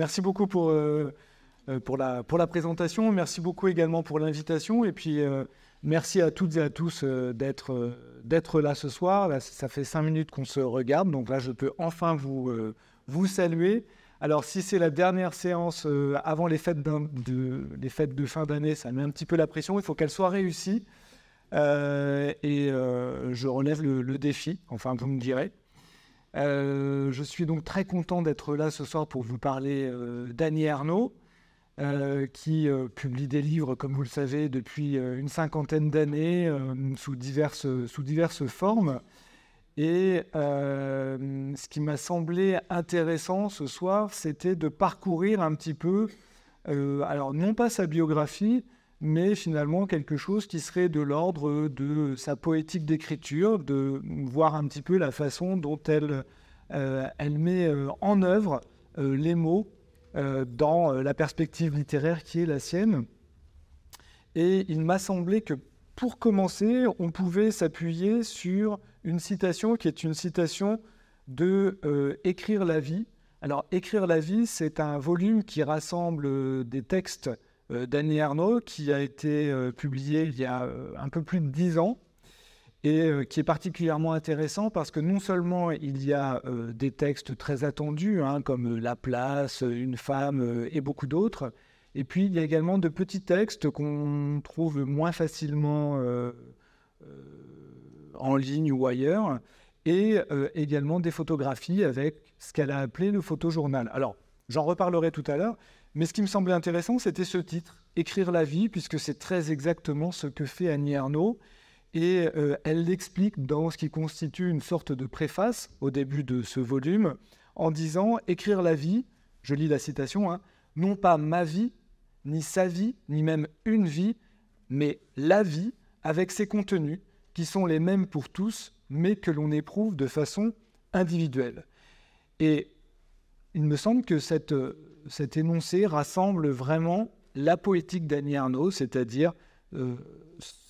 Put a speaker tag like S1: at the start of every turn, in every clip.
S1: Merci beaucoup pour, euh, euh, pour, la, pour la présentation. Merci beaucoup également pour l'invitation. Et puis, euh, merci à toutes et à tous d'être d'être là ce soir. ça fait cinq minutes qu'on se regarde. Donc là, je peux enfin vous, vous saluer. Alors, si c'est la dernière séance avant les fêtes, de, les fêtes de fin d'année, ça met un petit peu la pression. Il faut qu'elle soit réussie. et je relève le défi. Enfin, vous me direz. Euh, je suis donc très content d'être là ce soir pour vous parler euh, d'Annie Arnaud, euh, qui publie des livres, comme vous le savez, depuis une cinquantaine d'années, sous, diverses, sous diverses formes. Et ce qui m'a semblé intéressant ce soir, c'était de parcourir un petit peu, alors non pas sa biographie, mais finalement quelque chose qui serait de l'ordre de sa poétique d'écriture, de voir un petit peu la façon dont elle, euh, elle met euh, en œuvre euh, les mots dans la perspective littéraire qui est la sienne. Et il m'a semblé que pour commencer, on pouvait s'appuyer sur une citation qui est une citation de Écrire la vie. Alors, Écrire la vie, c'est un volume qui rassemble des textes euh, d'Annie Arnaud, qui a été euh, publié il y a euh, un peu plus de dix ans et qui est particulièrement intéressant parce que non seulement il y a des textes très attendus, hein, comme La Place, Une femme et beaucoup d'autres, et puis il y a également de petits textes qu'on trouve moins facilement en ligne ou ailleurs, et également des photographies avec ce qu'elle a appelé le photojournal. Alors, j'en reparlerai tout à l'heure, mais ce qui me semblait intéressant, c'était ce titre, Écrire la vie, puisque c'est très exactement ce que fait Annie Arnault. Et euh, elle l'explique dans ce qui constitue une sorte de préface au début de ce volume, en disant Écrire la vie, je lis la citation, hein, non pas ma vie, ni sa vie, ni même une vie, mais la vie, avec ses contenus, qui sont les mêmes pour tous, mais que l'on éprouve de façon individuelle. Et il me semble que cette euh, cet énoncé rassemble vraiment la poétique d'Annie Arnaud, c'est-à-dire euh,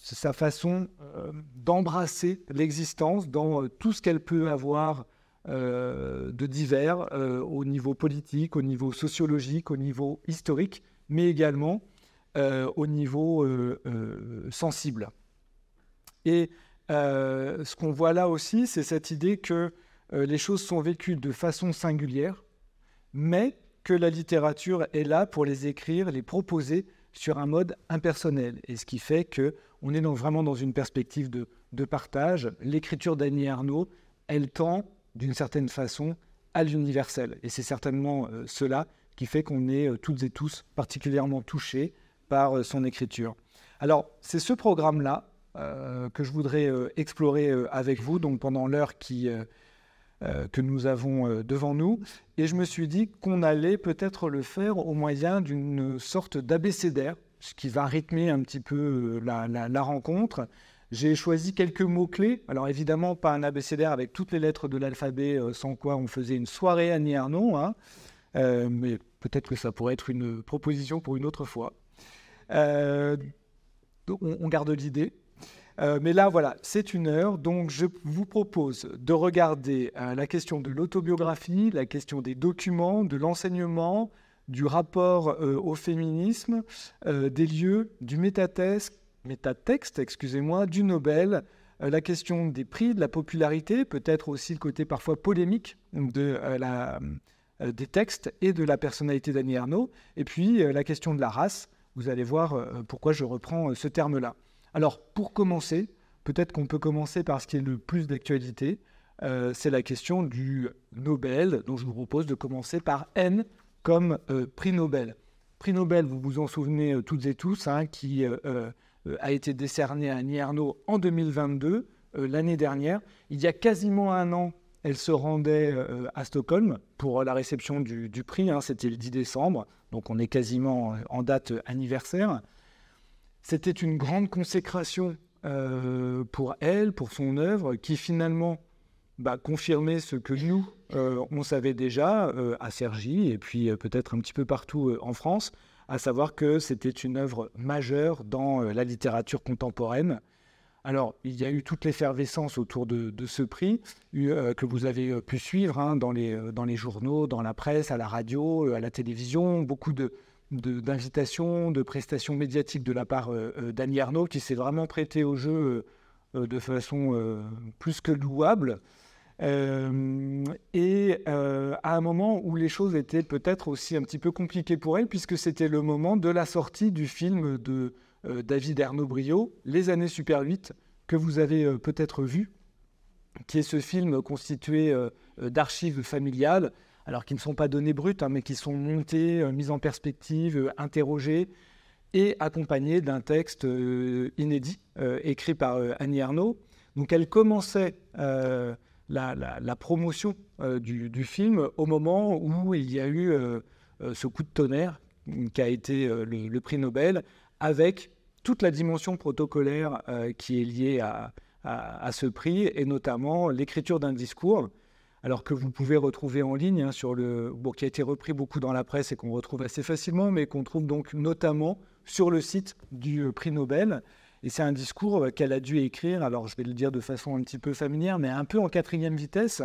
S1: sa façon euh, d'embrasser l'existence dans euh, tout ce qu'elle peut avoir de divers au niveau politique, au niveau sociologique, au niveau historique, mais également au niveau sensible. Et ce qu'on voit là aussi, c'est cette idée que les choses sont vécues de façon singulière, mais que la littérature est là pour les écrire, les proposer sur un mode impersonnel. Et ce qui fait que on est donc vraiment dans une perspective de, partage. L'écriture d'Annie Arnaud, elle tend d'une certaine façon à l'universel. Et c'est certainement euh, cela qui fait qu'on est euh, toutes et tous particulièrement touchés par euh, son écriture. Alors, c'est ce programme-là que je voudrais explorer avec vous donc pendant l'heure qui, euh, que nous avons euh, devant nous. Et je me suis dit qu'on allait peut-être le faire au moyen d'une sorte d'abécédaire, ce qui va rythmer un petit peu euh, la, rencontre. J'ai choisi quelques mots-clés. Alors évidemment, pas un abécédaire avec toutes les lettres de l'alphabet, sans quoi on faisait une soirée à Niernon, Hein. mais peut-être que ça pourrait être une proposition pour une autre fois. donc on garde l'idée. Euh, mais là, voilà, c'est une heure. Donc, je vous propose de regarder euh, la question de l'autobiographie, la question des documents, de l'enseignement, du rapport euh, au féminisme, des lieux, du métatexte, excusez-moi, du Nobel, la question des prix, de la popularité, peut-être aussi le côté parfois polémique des textes et de la personnalité d'Annie Arnaud, et puis la question de la race. Vous allez voir pourquoi je reprends ce terme-là. Alors, pour commencer, peut-être qu'on peut commencer par ce qui est le plus d'actualité. Euh, c'est la question du Nobel, dont je vous propose de commencer par N comme euh, prix Nobel. Prix Nobel, vous vous en souvenez euh, toutes et tous, hein, qui a été décerné à Nierno en 2022, l'année dernière. Il y a quasiment un an, elle se rendait à Stockholm pour la réception du, prix, hein, c'était le 10 décembre, donc on est quasiment en date anniversaire. C'était une grande consécration euh, pour elle, pour son œuvre, qui finalement bah, confirmait ce que nous, euh, on savait déjà euh, à Sergi et puis peut-être un petit peu partout en France, à savoir que c'était une œuvre majeure dans la littérature contemporaine. Alors, il y a eu toute l'effervescence autour de, ce prix que vous avez pu suivre hein, dans, les, dans les journaux, dans la presse, à la radio, à la télévision. Beaucoup de, d'invitation, de, prestations médiatiques de la part euh, euh, d'Annie Arnaud, qui s'est vraiment prêtée au jeu euh, de façon plus que louable. et à un moment où les choses étaient peut-être aussi un petit peu compliquées pour elle, puisque c'était le moment de la sortie du film de David Arnaud Brio, Les années Super 8, que vous avez peut-être vu, qui est ce film constitué d'archives familiales alors qui ne sont pas données brutes, hein, mais qui sont montées, euh, mises en perspective, euh, interrogées, et accompagnées d'un texte euh, inédit écrit par Annie Arnaud. Donc elle commençait la, promotion du, film au moment où il y a eu ce coup de tonnerre qui a été le, prix Nobel, avec toute la dimension protocolaire qui est liée à, ce prix, et notamment l'écriture d'un discours alors que vous pouvez retrouver en ligne, hein, sur le, qui a été repris beaucoup dans la presse et qu'on retrouve assez facilement, mais qu'on trouve donc notamment sur le site du euh, prix Nobel. Et c'est un discours euh, qu'elle a dû écrire, alors je vais le dire de façon un petit peu familière, mais un peu en quatrième vitesse,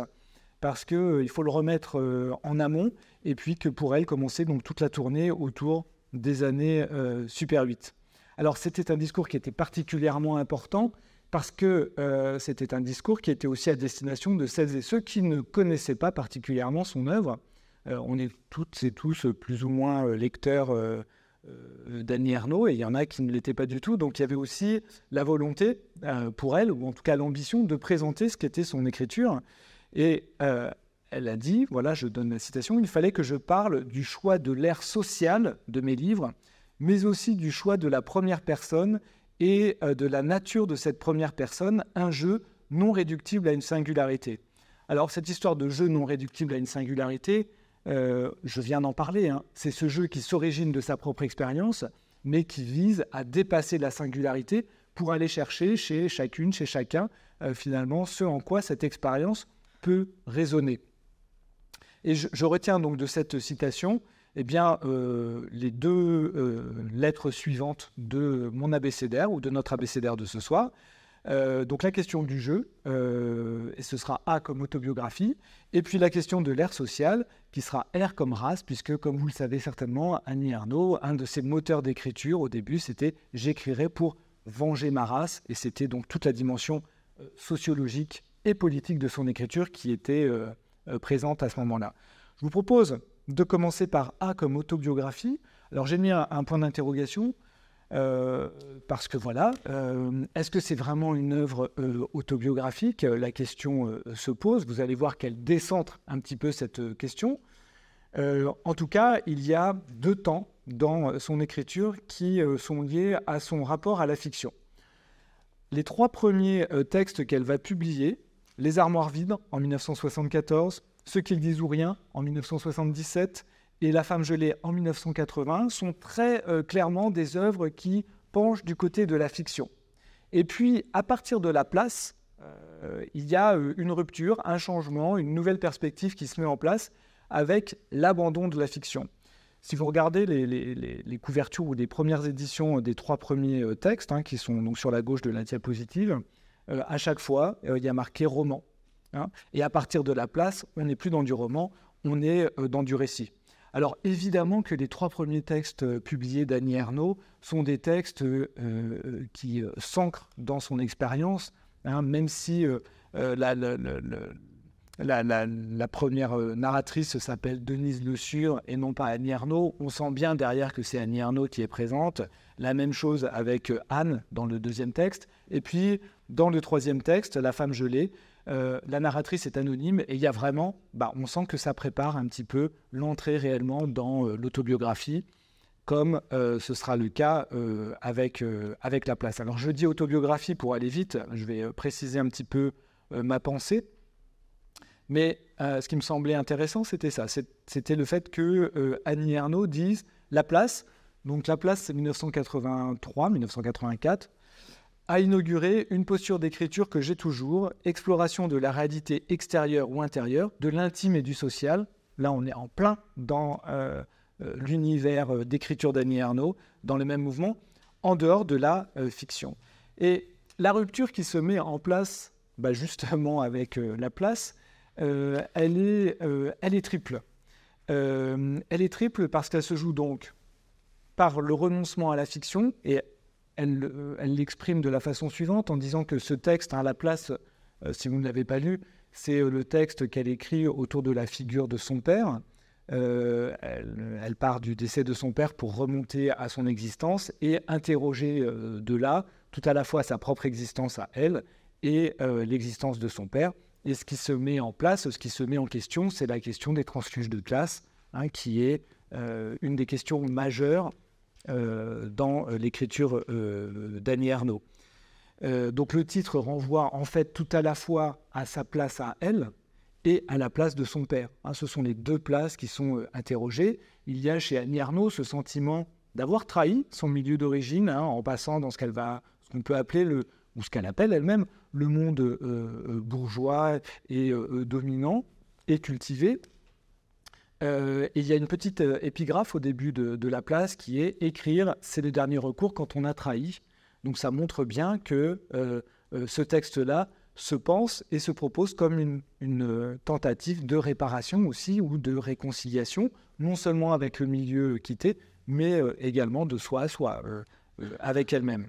S1: parce qu'il euh, faut le remettre en amont, et puis que pour elle commençait donc toute la tournée autour des années Super 8. Alors c'était un discours qui était particulièrement important, parce que euh, c'était un discours qui était aussi à destination de celles et ceux qui ne connaissaient pas particulièrement son œuvre. Euh, on est toutes et tous plus ou moins euh, lecteurs euh, d'Annie Ernaux, et il y en a qui ne l'étaient pas du tout. Donc il y avait aussi la volonté pour elle, ou en tout cas l'ambition, de présenter ce qu'était son écriture. Et elle a dit, voilà, je donne la citation, il fallait que je parle du choix de l'ère sociale de mes livres, mais aussi du choix de la première personne et euh, de la nature de cette première personne un jeu non réductible à une singularité. Alors cette histoire de jeu non réductible à une singularité, euh, je viens d'en parler, hein. c'est ce jeu qui s'origine de sa propre expérience, mais qui vise à dépasser la singularité pour aller chercher chez chacune, chez chacun, euh, finalement, ce en quoi cette expérience peut résonner. Et je retiens donc de cette citation eh bien, euh, les deux euh, lettres suivantes de mon abécédaire ou de notre abécédaire de ce soir. Euh, donc la question du jeu, et ce sera A comme autobiographie, et puis la question de l'ère sociale, qui sera R comme race, puisque comme vous le savez certainement, Annie Arnaud, un de ses moteurs d'écriture au début, c'était J'écrirai pour venger ma race, et c'était donc toute la dimension sociologique et politique de son écriture qui était présente à ce moment-là. Je vous propose de commencer par A comme autobiographie. Alors j'ai mis un, point d'interrogation euh, parce que voilà, euh, est-ce que c'est vraiment une œuvre euh, autobiographique La question se pose. Vous allez voir qu'elle décentre un petit peu cette question. en tout cas, il y a deux temps dans son écriture qui sont liés à son rapport à la fiction. Les trois premiers textes qu'elle va publier, Les Armoires vides en 1974, « Ce qu'ils disent ou rien en 1977 et La femme gelée en 1980 sont très euh, clairement des œuvres qui penchent du côté de la fiction. Et puis, à partir de la place, euh, il y a euh, une rupture, un changement, une nouvelle perspective qui se met en place avec l'abandon de la fiction. Si vous regardez les, couvertures ou les premières éditions des trois premiers textes, hein, qui sont donc sur la gauche de la diapositive, à chaque fois, il y a marqué roman. Hein. et à partir de la place, on n'est plus dans du roman, on est euh, dans du récit. Alors évidemment que les trois premiers textes euh, publiés d'Annie Ernaux sont des textes euh, qui s'ancrent dans son expérience, hein, même si la, première narratrice s'appelle Denise Le Sur et non pas Annie Ernaux. On sent bien derrière que c'est Annie Ernaux qui est présente. La même chose avec Anne dans le deuxième texte. Et puis dans le troisième texte, La femme gelée, euh, la narratrice est anonyme et il y a vraiment, bah, on sent que ça prépare un petit peu l'entrée réellement dans euh, l'autobiographie, comme euh, ce sera le cas avec, avec La Place. Alors je dis autobiographie pour aller vite, je vais préciser un petit peu ma pensée. Mais ce qui me semblait intéressant, c'était ça. C'était le fait que Annie Arnaud dise La Place, donc La Place, c'est 1983, 1984 a inauguré une posture d'écriture que j'ai toujours, exploration de la réalité extérieure ou intérieure, de l'intime et du social. Là, on est en plein dans euh, euh, l'univers euh, d'écriture d'Annie Arnaud, dans le même mouvement, en dehors de la fiction. Et la rupture qui se met en place, bah, justement avec la place, elle, est, elle est triple. elle est triple parce qu'elle se joue donc par le renoncement à la fiction, et euh, elle l'exprime de la façon suivante en disant que ce texte, hein, à la place, euh, si vous ne l'avez pas lu, c'est euh, le texte qu'elle écrit autour de la figure de son père. elle, part du décès de son père pour remonter à son existence et interroger de là tout à la fois sa propre existence à elle et l'existence de son père. Et ce qui se met en place, ce qui se met en question, c'est la question des transfuges de classe, hein, qui est une des questions majeures euh, dans euh, l'écriture euh, d'Annie Arnaud. donc le titre renvoie en fait tout à la fois à sa place à elle, et à la place de son père. Hein, ce sont les deux places qui sont interrogées. Il y a chez Annie Arnaud ce sentiment d'avoir trahi son milieu d'origine hein, en passant dans ce qu'elle va, ce qu'on peut appeler le ou ce qu'elle appelle elle-même le monde bourgeois et dominant et cultivé, euh, il y a une petite euh, épigraphe au début de, la place qui est Écrire, c'est le dernier recours quand on a trahi. Donc ça montre bien que euh, ce texte-là se pense et se propose comme une, tentative de réparation aussi ou de réconciliation, non seulement avec le milieu quitté, mais également de soi à soi, avec elle-même.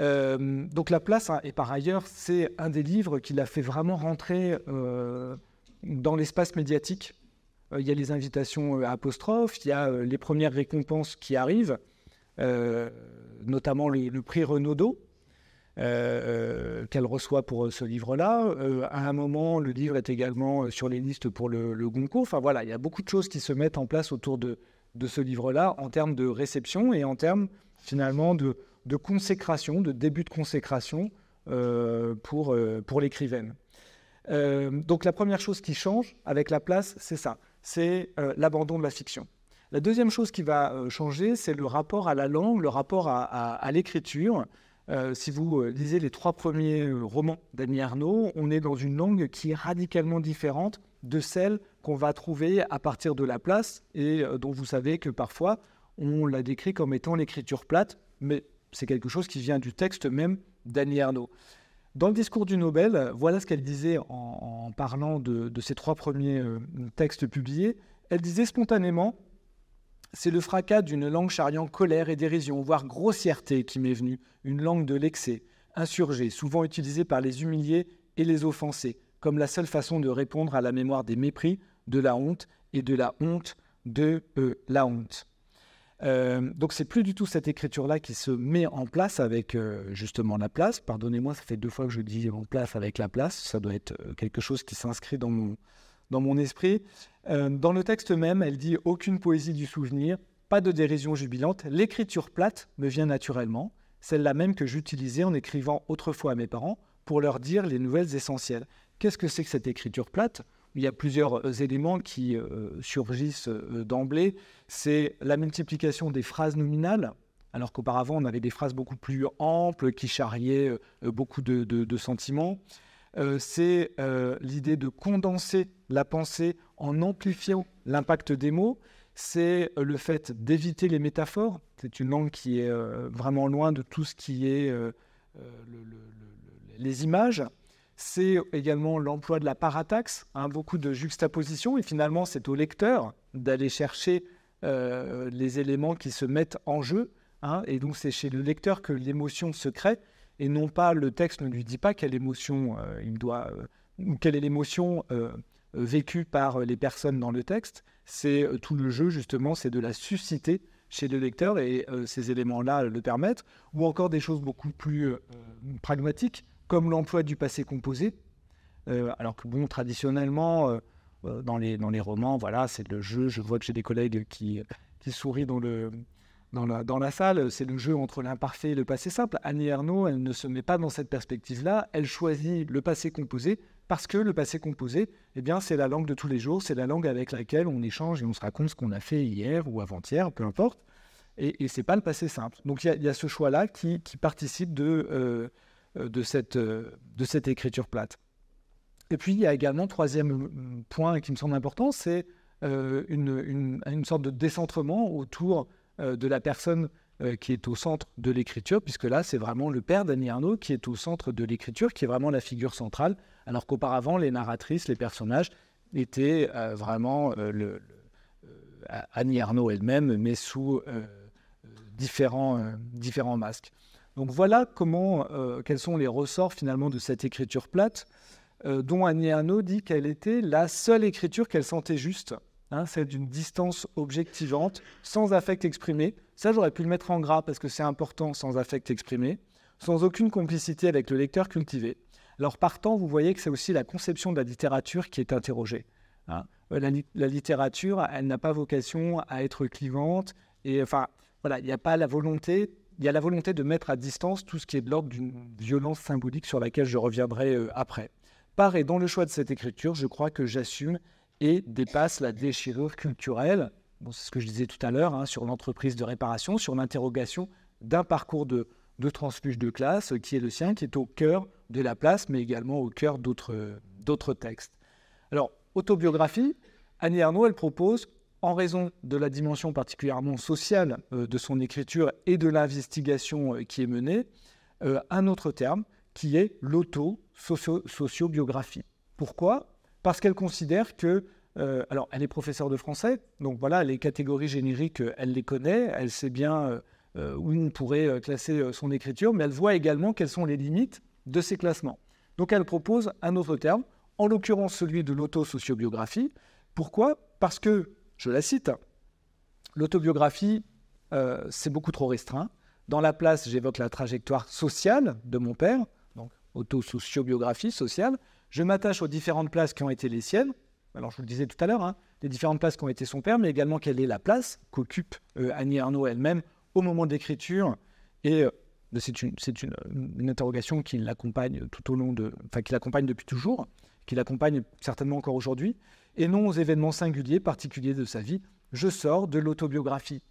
S1: donc la place, hein, et par ailleurs, c'est un des livres qui l'a fait vraiment rentrer dans l'espace médiatique euh, il y a les invitations à euh, apostrophe, il y a euh, les premières récompenses qui arrivent, notamment le prix Renaudot. qu'elle reçoit pour ce livre-là. à un moment, le livre est également sur les listes pour le, Goncourt. Enfin voilà, il y a beaucoup de choses qui se mettent en place autour de, de ce livre-là en termes de réception et en termes finalement de, de consécration, de début de consécration pour, pour l'écrivaine. donc la première chose qui change avec la place, c'est ça c'est euh, l'abandon de la fiction. La deuxième chose qui va euh, changer, c'est le rapport à la langue, le rapport à, l'écriture. Euh, si vous lisez les trois premiers romans d'Annie Arnaud, on est dans une langue qui est radicalement différente de celle qu'on va trouver à partir de la place et dont vous savez que parfois on la décrit comme étant l'écriture plate, mais c'est quelque chose qui vient du texte même d'Annie Arnaud. Dans le discours du Nobel, voilà ce qu'elle disait en, parlant de, ses trois premiers euh, textes publiés. Elle disait spontanément C'est le fracas d'une langue charriant colère et dérision, voire grossièreté, qui m'est venue, une langue de l'excès, insurgée, souvent utilisée par les humiliés et les offensés, comme la seule façon de répondre à la mémoire des mépris, de la honte et de la honte de euh, la honte. Euh, donc c'est plus du tout cette écriture-là qui se met en place avec euh, justement la place. Pardonnez-moi, ça fait deux fois que je dis en place avec la place. Ça doit être euh, quelque chose qui s'inscrit dans mon, dans mon esprit. dans le texte même, elle dit aucune poésie du souvenir, pas de dérision jubilante. L'écriture plate me vient naturellement, celle-là même que j'utilisais en écrivant autrefois à mes parents pour leur dire les nouvelles essentielles. Qu'est-ce que c'est que cette écriture plate il y a plusieurs euh, éléments qui euh, surgissent euh, d'emblée. C'est la multiplication des phrases nominales, alors qu'auparavant on avait des phrases beaucoup plus amples qui charriaient beaucoup de, sentiments. c'est l'idée de condenser la pensée en amplifiant l'impact des mots. C'est le fait d'éviter les métaphores. C'est une langue qui est vraiment loin de tout ce qui est les images. C'est également l'emploi de la parataxe, hein, beaucoup de juxtaposition, et finalement c'est au lecteur d'aller chercher euh, les éléments qui se mettent en jeu, hein, et donc c'est chez le lecteur que l'émotion se crée, et non pas le texte ne lui dit pas quelle émotion euh, il doit, euh, quelle est l'émotion vécue par les personnes dans le texte, c'est tout le jeu justement, c'est de la susciter chez le lecteur et ces éléments-là le permettent, ou encore des choses beaucoup plus pragmatiques, comme l'emploi du passé composé. Euh, alors que, bon, traditionnellement, euh, euh, dans, les, dans les romans, voilà, c'est le jeu. Je vois que j'ai des collègues qui, qui sourient dans, le, dans, la, dans la salle. C'est le jeu entre l'imparfait et le passé simple. Annie Ernaux, elle ne se met pas dans cette perspective-là. Elle choisit le passé composé parce que le passé composé, eh bien, c'est la langue de tous les jours. C'est la langue avec laquelle on échange et on se raconte ce qu'on a fait hier ou avant-hier, peu importe. Et, et c'est pas le passé simple. Donc il y, a ce choix-là qui, participe de, euh, euh, de cette, écriture plate. Et puis, il y a également, troisième euh, point qui me semble important, c'est une, sorte de décentrement autour de la personne qui est au centre de l'écriture, puisque là, c'est vraiment le père d'Annie Arnaud qui est au centre de l'écriture, qui est vraiment la figure centrale, alors qu'auparavant, les narratrices, les personnages étaient vraiment Annie Arnaud elle-même, mais sous différents masques. Donc voilà comment, euh, quels sont les ressorts finalement de cette écriture plate, euh, dont Annie dit qu'elle était la seule écriture qu'elle sentait juste, C'est hein, celle d'une distance objectivante, sans affect exprimé. Ça, j'aurais pu le mettre en gras parce que c'est important, sans affect exprimé, sans aucune complicité avec le lecteur cultivé. Alors partant, vous voyez que c'est aussi la conception de la littérature qui est interrogée. Hein. Euh, la, la, littérature, elle n'a pas vocation à être clivante. Et enfin, voilà, il n'y a pas la volonté il y a la volonté de mettre à distance tout ce qui est de l'ordre d'une violence symbolique sur laquelle je reviendrai euh, après. Par et dans le choix de cette écriture, je crois que j'assume et dépasse la déchirure culturelle, bon, c'est ce que je disais tout à l'heure, hein, sur l'entreprise de réparation, sur l'interrogation d'un parcours de, de transfuge de classe euh, qui est le sien, qui est au cœur de la place, mais également au cœur d'autres euh, textes. Alors, autobiographie, Annie Arnaud, elle propose en raison de la dimension particulièrement sociale euh, de son écriture et de l'investigation euh, qui est menée, euh, un autre terme qui est l'auto-sociobiographie. Pourquoi Parce qu'elle considère que, alors elle est professeure de français, donc voilà, les catégories génériques, elle les connaît, elle sait bien où on pourrait classer son écriture, mais elle voit également quelles sont les limites de ces classements. Donc elle propose un autre terme, en l'occurrence celui de l'auto-sociobiographie. Pourquoi Parce que je la cite. L'autobiographie, euh, c'est beaucoup trop restreint. Dans la place, j'évoque la trajectoire sociale de mon père, donc auto-sociobiographie sociale. Je m'attache aux différentes places qui ont été les siennes. Alors, je vous le disais tout à l'heure, hein, les différentes places qui ont été son père, mais également quelle est la place qu'occupe euh, Annie Arnaud elle-même au moment de l'écriture. Et euh, ben, c'est une, interrogation qui l'accompagne tout au long de. Enfin, qui l'accompagne depuis toujours, qui l'accompagne certainement encore aujourd'hui et non aux événements singuliers particuliers de sa vie. Je sors de l'autobiographie.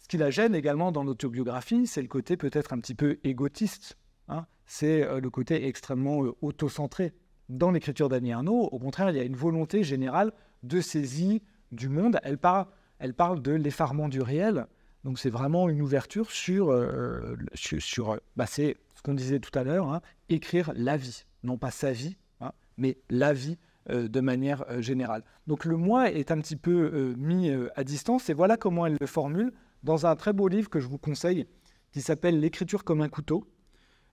S1: Ce qui la gêne également dans l'autobiographie, c'est le côté peut-être un petit peu égotiste. Hein. c'est euh, le côté extrêmement euh, autocentré. Dans l'écriture d'Annie Arnaud, au contraire, il y a une volonté générale de saisie du monde. Elle parle, elle parle de l'effarement du réel. Donc c'est vraiment une ouverture sur, euh, sur, bah, c'est ce qu'on disait tout à l'heure, hein, écrire la vie, non pas sa vie, hein, mais la vie euh, de manière euh, générale. Donc le moi est un petit peu euh, mis à distance et voilà comment elle le formule dans un très beau livre que je vous conseille qui s'appelle L'écriture comme un couteau,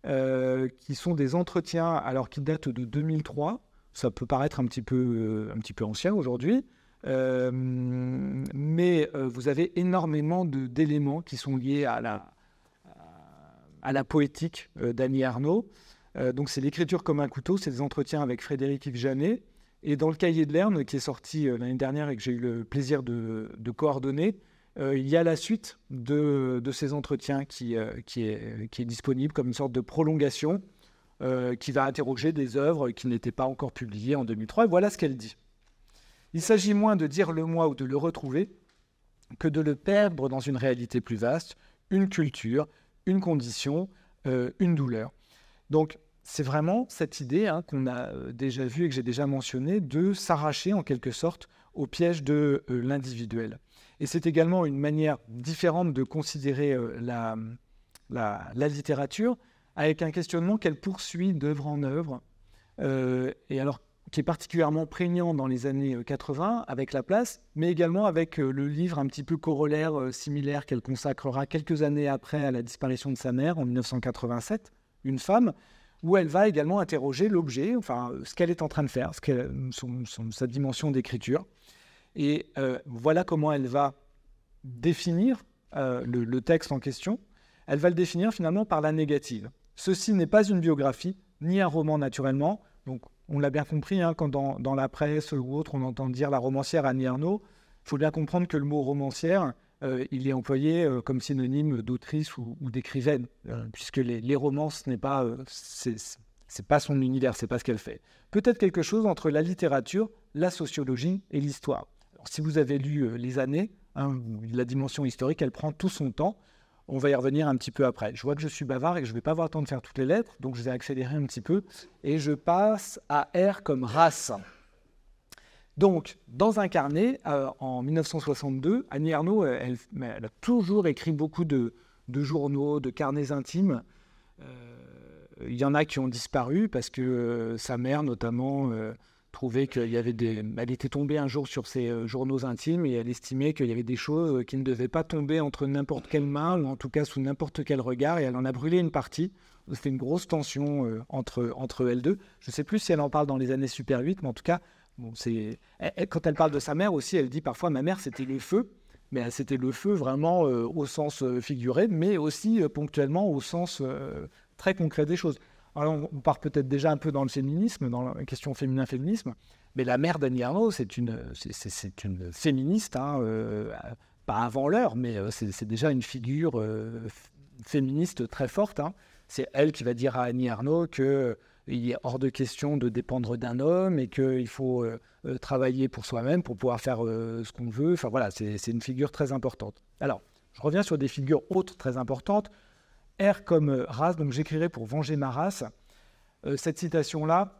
S1: qui sont des entretiens alors qui datent de 2003. Ça peut paraître un petit peu, un petit peu ancien aujourd'hui, mais vous avez énormément d'éléments qui sont liés à la, à la poétique d'Annie Arnaud. donc c'est l'écriture comme un couteau, c'est des entretiens avec Frédéric Yves Janet, et dans le cahier de l'Erne, qui est sorti euh, l'année dernière et que j'ai eu le plaisir de, coordonner, euh, il y a la suite de, ces entretiens qui, euh, qui, est, qui, est, disponible comme une sorte de prolongation qui va interroger des œuvres qui n'étaient pas encore publiées en 2003. voilà ce qu'elle dit. Il s'agit moins de dire le moi ou de le retrouver que de le perdre dans une réalité plus vaste, une culture, une condition, une douleur. Donc c'est vraiment cette idée hein, qu'on a euh, déjà vue et que j'ai déjà mentionnée de s'arracher en quelque sorte au piège de euh, l'individuel. Et c'est également une manière différente de considérer euh, hum, la, littérature avec un questionnement qu'elle poursuit d'œuvre en œuvre, et alors qui est particulièrement prégnant dans les années 80 avec La Place, mais également avec le livre un petit peu corollaire similaire qu'elle consacrera quelques années après à la disparition de sa mère en 1987, Une femme, où elle va également interroger l'objet, enfin euh, ce qu'elle est en train de faire, ce sa dimension d'écriture. Et euh, voilà comment elle va définir euh, le, texte en question. Elle va le définir finalement par la négative. Ceci n'est pas une biographie, ni un roman naturellement. Donc on l'a bien compris, hein, quand dans, dans, la presse ou autre, on entend dire la romancière Annie Arnaud, il faut bien comprendre que le mot romancière, euh, il est employé euh, comme synonyme d'autrice ou, d'écrivaine, euh, puisque les, romans, ce n'est pas, son univers, c'est pas ce qu'elle fait. Peut-être quelque chose entre la littérature, la sociologie et l'histoire. Si vous avez lu Les années, hein, la dimension historique, elle prend tout son temps. On va y revenir un petit peu après. Je vois que je suis bavard et que je ne vais pas avoir le temps de faire toutes les lettres, donc je vais accélérer un petit peu. Et je passe à R comme race. Donc, dans un carnet, euh, en 1962, Annie Arnault, euh, elle, a toujours écrit beaucoup de, journaux, de carnets intimes. Euh, il y en a qui ont disparu parce que sa mère, notamment, trouvait qu'il y avait des. Elle était tombée un jour sur ses journaux intimes et elle estimait qu'il y avait des choses qui ne devaient pas tomber entre n'importe quelle main ou en tout cas sous n'importe quel regard et elle en a brûlé une partie. C'était une grosse tension entre, entre elles deux. Je ne sais plus si elle en parle dans les années Super 8, mais en tout cas, c'est quand elle parle de sa mère aussi, elle dit parfois ma mère c'était le feu, mais c'était le feu vraiment euh, au sens euh, figuré, mais aussi euh, ponctuellement au sens très concret des choses. Alors, on part peut-être déjà un peu dans le féminisme, dans la question féminin-féminisme, mais la mère d'Annie Arnaud, c'est une, c'est, une féministe, hein, pas avant l'heure, mais c'est, déjà une figure féministe très forte. Hein. C'est elle qui va dire à Annie Arnaud que il est hors de question de dépendre d'un homme et qu'il faut euh, euh, travailler pour soi-même pour pouvoir faire euh, ce qu'on veut. Enfin voilà, c'est une figure très importante. Alors, je reviens sur des figures autres très importantes. R comme race, donc j'écrirai pour venger ma race. cette citation-là,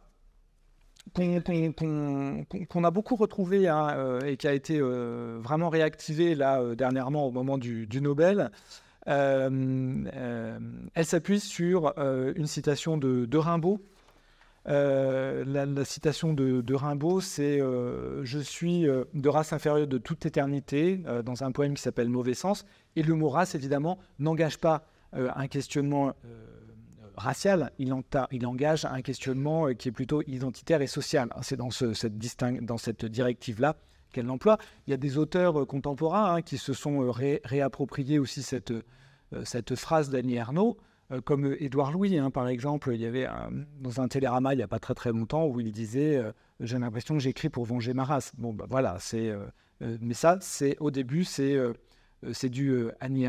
S1: qu'on a beaucoup retrouvée hein, et qui a été vraiment réactivée là dernièrement au moment du, Nobel, elle s'appuie sur une citation de, de Rimbaud euh, la, citation de, Rimbaud, c'est euh, Je suis euh, de race inférieure de toute éternité, dans un poème qui s'appelle Mauvais sens. Et le mot race, évidemment, n'engage pas un questionnement racial, il, engage un questionnement qui est plutôt identitaire et social. C'est dans, cette, directive-là qu'elle l'emploie. Il y a des auteurs contemporains hein, qui se sont réappropriés aussi cette, phrase d'Annie Ernaux. Euh, comme Édouard Louis, hein, par exemple, il y avait dans un télérama il n'y a pas très très longtemps où il disait euh, J'ai l'impression que j'écris pour venger ma race. Bah, voilà, euh, mais ça, c'est au début, c'est dû à Annie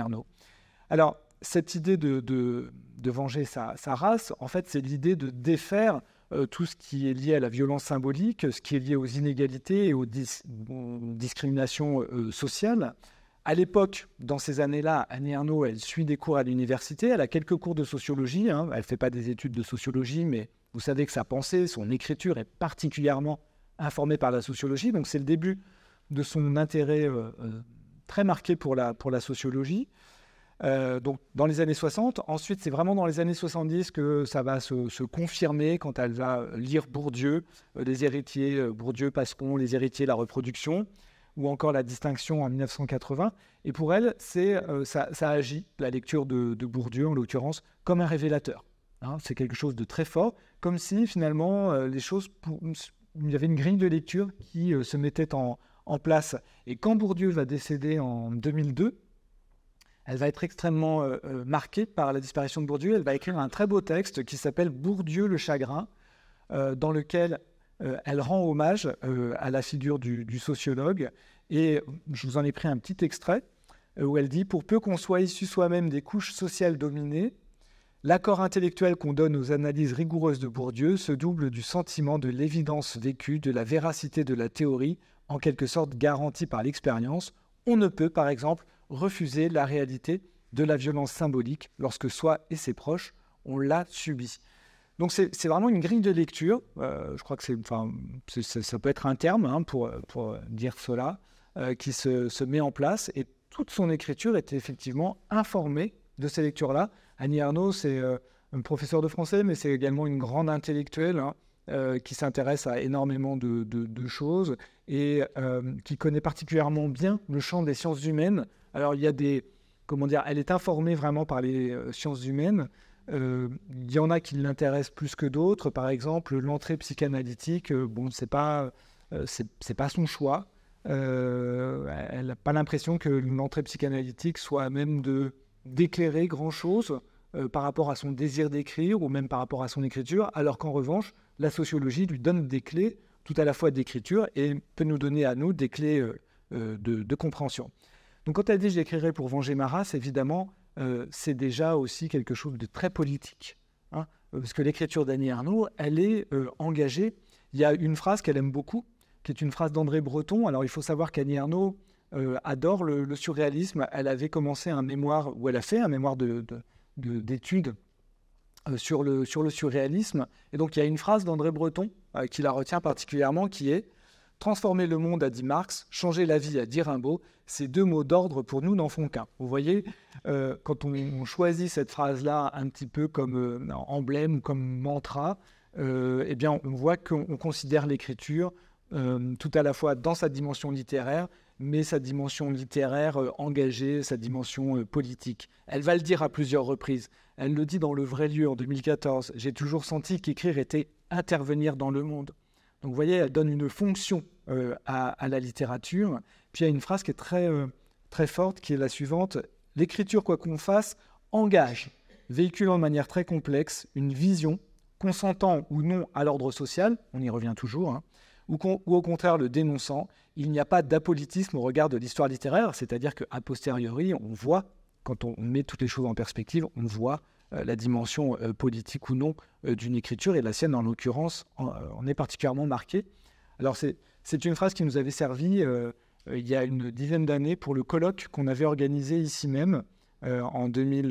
S1: Alors, cette idée de, venger sa, race, en fait, c'est l'idée de défaire tout ce qui est lié à la violence symbolique, ce qui est lié aux inégalités et aux discriminations sociales. À l'époque, dans ces années-là, Anne Arnaud, elle suit des cours à l'université, elle a quelques cours de sociologie, hein. elle ne fait pas des études de sociologie, mais vous savez que sa pensée, son écriture est particulièrement informée par la sociologie, donc c'est le début de son intérêt euh, euh, très marqué pour la, pour la sociologie. Euh, donc dans les années 60. Ensuite, c'est vraiment dans les années 70 que ça va se, se confirmer quand elle va lire Bourdieu, les héritiers Bourdieu, Pascon, les héritiers, la reproduction ou encore la distinction en 1980. Et pour elle, c'est euh, ça, ça, agit, la lecture de, Bourdieu en l'occurrence, comme un révélateur. Hein. c'est quelque chose de très fort, comme si finalement euh, les choses, pour... il y avait une grille de lecture qui euh, se mettait en, en, place. Et quand Bourdieu va décéder en 2002, elle va être extrêmement marquée par la disparition de Bourdieu. Elle va écrire un très beau texte qui s'appelle Bourdieu le chagrin, dans lequel euh, elle rend hommage euh, à la figure du, sociologue. Et je vous en ai pris un petit extrait euh, où elle dit Pour peu qu'on soit issu soi-même des couches sociales dominées, l'accord intellectuel qu'on donne aux analyses rigoureuses de Bourdieu se double du sentiment de l'évidence vécue, de la véracité de la théorie, en quelque sorte garantie par l'expérience. On ne peut, par exemple, refuser la réalité de la violence symbolique lorsque soi et ses proches, on l'a subie. Donc c'est vraiment une grille de lecture. Euh, je crois que ça, peut être un terme hein, pour, dire cela, euh, qui se, met en place. Et toute son écriture est effectivement informée de ces lectures-là. Annie Arnaud, c'est une euh, un professeur de français, mais c'est également une grande intellectuelle hein, qui s'intéresse à énormément de, de choses et qui connaît particulièrement bien le champ des sciences humaines. Alors il y a des, comment dire, elle est informée vraiment par les sciences humaines. Il euh, y en a qui l'intéressent plus que d'autres. Par exemple, l'entrée psychanalytique, euh, bon, euh, c'est pas, son choix. elle n'a pas l'impression que l'entrée psychanalytique soit à même de d'éclairer grand chose par rapport à son désir d'écrire ou même par rapport à son écriture, alors qu'en revanche, la sociologie lui donne des clés tout à la fois d'écriture et peut nous donner à nous des clés de, compréhension. Donc quand elle dit j'écrirai pour venger ma race, évidemment, euh, c'est déjà aussi quelque chose de très politique. Hein. Euh, parce que l'écriture d'Annie Arnaud, elle est euh, engagée. Il y a une phrase qu'elle aime beaucoup, qui est une phrase d'André Breton. Alors il faut savoir qu'Annie Arnaud adore le, surréalisme. Elle avait commencé un mémoire, ou elle a fait un mémoire d'études de, d'études sur le surréalisme. Et donc il y a une phrase d'André Breton qui la retient particulièrement, qui est Transformer le monde, a dit Marx, changer la vie, a dit Rimbaud, ces deux mots d'ordre pour nous n'en font qu'un. Vous voyez, euh, quand on, choisit cette phrase-là un petit peu comme euh, emblème comme mantra, euh, eh bien, on voit qu'on considère l'écriture tout à la fois dans sa dimension littéraire, mais sa dimension littéraire engagée, sa dimension politique. Elle va le dire à plusieurs reprises. Elle le dit dans Le Vrai Lieu en 2014. J'ai toujours senti qu'écrire était intervenir dans le monde. Donc vous voyez, elle donne une fonction euh, à, la littérature. Puis il y a une phrase qui est très, euh, forte, qui est la suivante. L'écriture, quoi qu'on fasse, engage, véhicule en manière très complexe une vision, consentant ou non à l'ordre social, on y revient toujours, hein, ou, au contraire le dénonçant, il n'y a pas d'apolitisme au regard de l'histoire littéraire, c'est-à-dire qu'a posteriori, on voit, quand on met toutes les choses en perspective, on voit euh, la dimension euh, politique ou non euh, d'une écriture, et la sienne en l'occurrence en, est particulièrement marquée. Alors c'est une phrase qui nous avait servi il y a une dizaine d'années pour le colloque qu'on avait organisé ici même en 2000,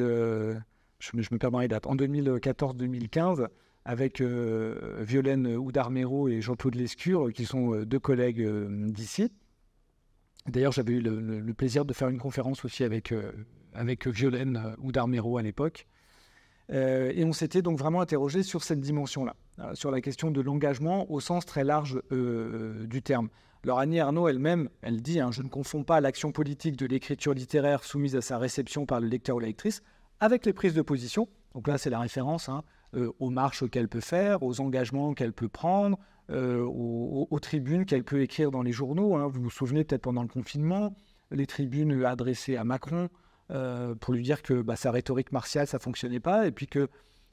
S1: je, me en 2014-2015 avec Violaine Oudarmero et Jean-Claude Lescure, qui sont deux collègues d'ici. D'ailleurs, j'avais eu le, plaisir de faire une conférence aussi avec, avec Violaine Oudarmero à l'époque. Euh, et on s'était donc vraiment interrogé sur cette dimension-là, euh, sur la question de l'engagement au sens très large euh, du terme. Alors Annie Arnaud elle-même, elle dit hein, Je ne confonds pas l'action politique de l'écriture littéraire soumise à sa réception par le lecteur ou la lectrice avec les prises de position. Donc là, c'est la référence hein, aux marches qu'elle peut faire, aux engagements qu'elle peut prendre, aux, tribunes qu'elle peut écrire dans les journaux. Hein. Vous vous souvenez peut-être pendant le confinement, les tribunes adressées à Macron euh, pour lui dire que bah, sa rhétorique martiale, ça fonctionnait pas, et puis que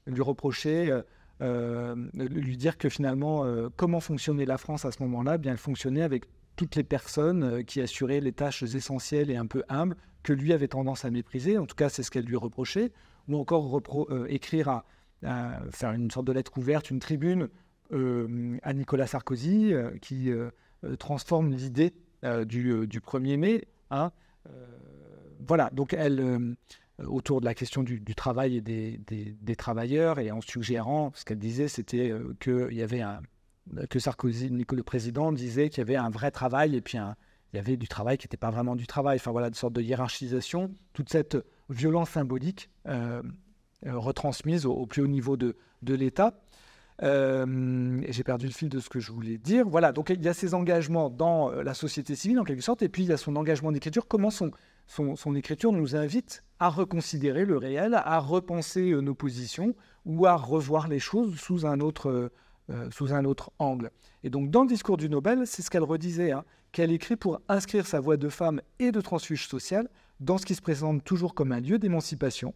S1: lui reprocher, euh, euh, lui dire que finalement, comment fonctionnait la France à ce moment-là eh Bien, elle fonctionnait avec toutes les personnes qui assuraient les tâches essentielles et un peu humbles que lui avait tendance à mépriser. En tout cas, c'est ce qu'elle lui reprochait. Ou encore écrire à, faire une sorte de lettre ouverte, une tribune à Nicolas Sarkozy qui transforme l'idée du, du 1er mai. Hein, voilà, donc elle, euh, autour de la question du, travail et des, travailleurs, et en suggérant, ce qu'elle disait, c'était euh, qu'il y avait un, que Sarkozy, le président, disait qu'il y avait un vrai travail et puis il y avait du travail qui n'était pas vraiment du travail. Enfin voilà, une sorte de hiérarchisation, toute cette violence symbolique euh, retransmise au, plus haut niveau de, l'État. j'ai perdu le fil de ce que je voulais dire. Voilà, donc il y a ses engagements dans la société civile en quelque sorte, et puis il y a son engagement d'écriture. Comment sont son, écriture nous invite à reconsidérer le réel, à repenser euh, nos positions ou à revoir les choses sous un autre, euh, euh, sous un autre angle. Et donc dans le discours du Nobel, c'est ce qu'elle redisait, hein, qu'elle écrit pour inscrire sa voix de femme et de transfuge social dans ce qui se présente toujours comme un lieu d'émancipation,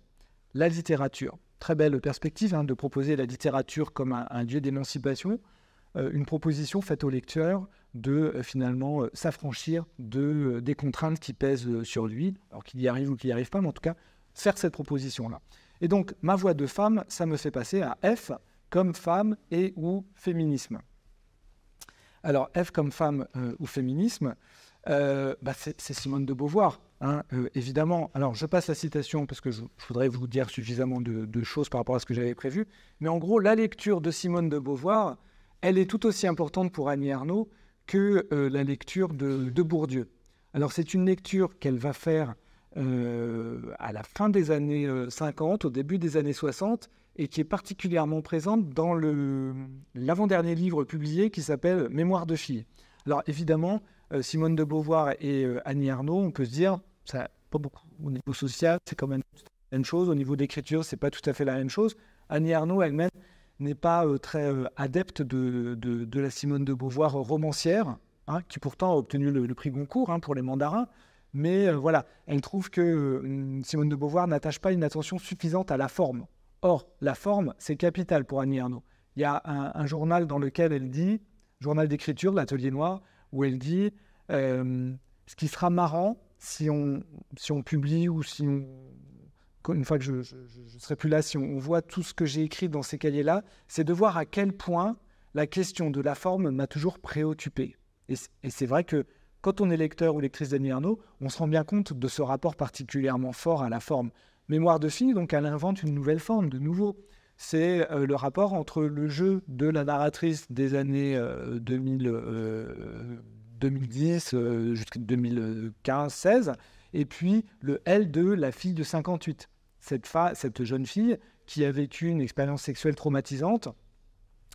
S1: la littérature. Très belle perspective hein, de proposer la littérature comme un lieu d'émancipation. Euh, une proposition faite au lecteur de euh, finalement euh, s'affranchir de, des contraintes qui pèsent sur lui, alors qu'il y arrive ou qu'il n'y arrive pas, mais en tout cas, faire cette proposition-là. Et donc, ma voix de femme, ça me fait passer à F comme femme et ou féminisme. Alors, F comme femme ou féminisme, bah, c'est Simone de Beauvoir, hein, évidemment. Alors, je passe la citation parce que je, voudrais vous dire suffisamment de, choses par rapport à ce que j'avais prévu. Mais en gros, la lecture de Simone de Beauvoir, elle est tout aussi importante pour Annie Arnaud que euh, la lecture de, Bourdieu. Alors c'est une lecture qu'elle va faire euh, à la fin des années 50, euh, au début des années 60, et qui est particulièrement présente dans l'avant-dernier livre publié qui s'appelle Mémoire de fille. Alors évidemment, Simone de Beauvoir et Annie Arnaud, on peut se dire, ça pas beaucoup au niveau social, c'est quand même la même chose, au niveau d'écriture, c'est pas tout à fait la même chose. Annie Arnaud, elle mène n'est pas euh, très euh, adepte de, la Simone de Beauvoir euh, romancière, hein, qui pourtant a obtenu le, prix Goncourt hein, pour les mandarins. Mais voilà, elle trouve que Simone de Beauvoir n'attache pas une attention suffisante à la forme. Or, la forme, c'est capital pour Annie Arnaud. Il y a un, journal dans lequel elle dit, journal d'écriture, de l'atelier noir, où elle dit ce qui sera marrant si on, si on publie ou si on une fois que je ne serai plus là, si on, voit tout ce que j'ai écrit dans ces cahiers-là, c'est de voir à quel point la question de la forme m'a toujours préoccupé. Et, c'est vrai que quand on est lecteur ou lectrice d'Annie on se rend bien compte de ce rapport particulièrement fort à la forme. Mémoire de fille, donc elle invente une nouvelle forme, de nouveau. C'est euh, le rapport entre le jeu de la narratrice des années 2010 euh, euh, jusqu'à 2015-16 et puis le L de la fille de 58 cette, jeune fille qui a vécu une expérience sexuelle traumatisante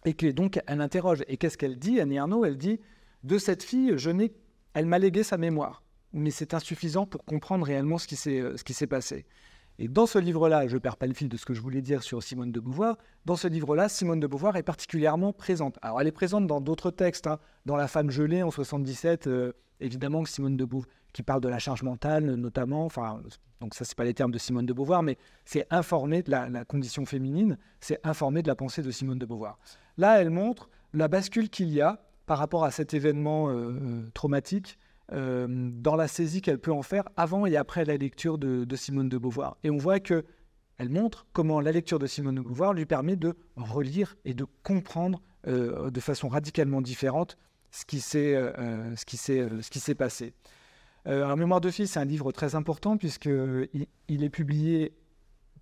S1: et que donc elle interroge. Et qu'est-ce qu'elle dit, Annie Arnaud Elle dit de cette fille, je n'ai, elle m'a légué sa mémoire, mais c'est insuffisant pour comprendre réellement ce qui s'est, euh, passé. Et dans ce livre-là, je ne perds pas le fil de ce que je voulais dire sur Simone de Beauvoir, dans ce livre-là, Simone de Beauvoir est particulièrement présente. Alors elle est présente dans d'autres textes, hein. dans La femme gelée en 77, euh, évidemment que Simone de Beauvoir, qui parle de la charge mentale notamment. Enfin, donc ça, c'est pas les termes de Simone de Beauvoir, mais c'est informer de la, condition féminine, c'est informer de la pensée de Simone de Beauvoir. Là, elle montre la bascule qu'il y a par rapport à cet événement euh, euh, traumatique euh, dans la saisie qu'elle peut en faire avant et après la lecture de, Simone de Beauvoir. Et on voit que elle montre comment la lecture de Simone de Beauvoir lui permet de relire et de comprendre de façon radicalement différente ce qui ce qui s'est passé. Euh, alors, Mémoire de filles, c'est un livre très important puisqu'il il est publié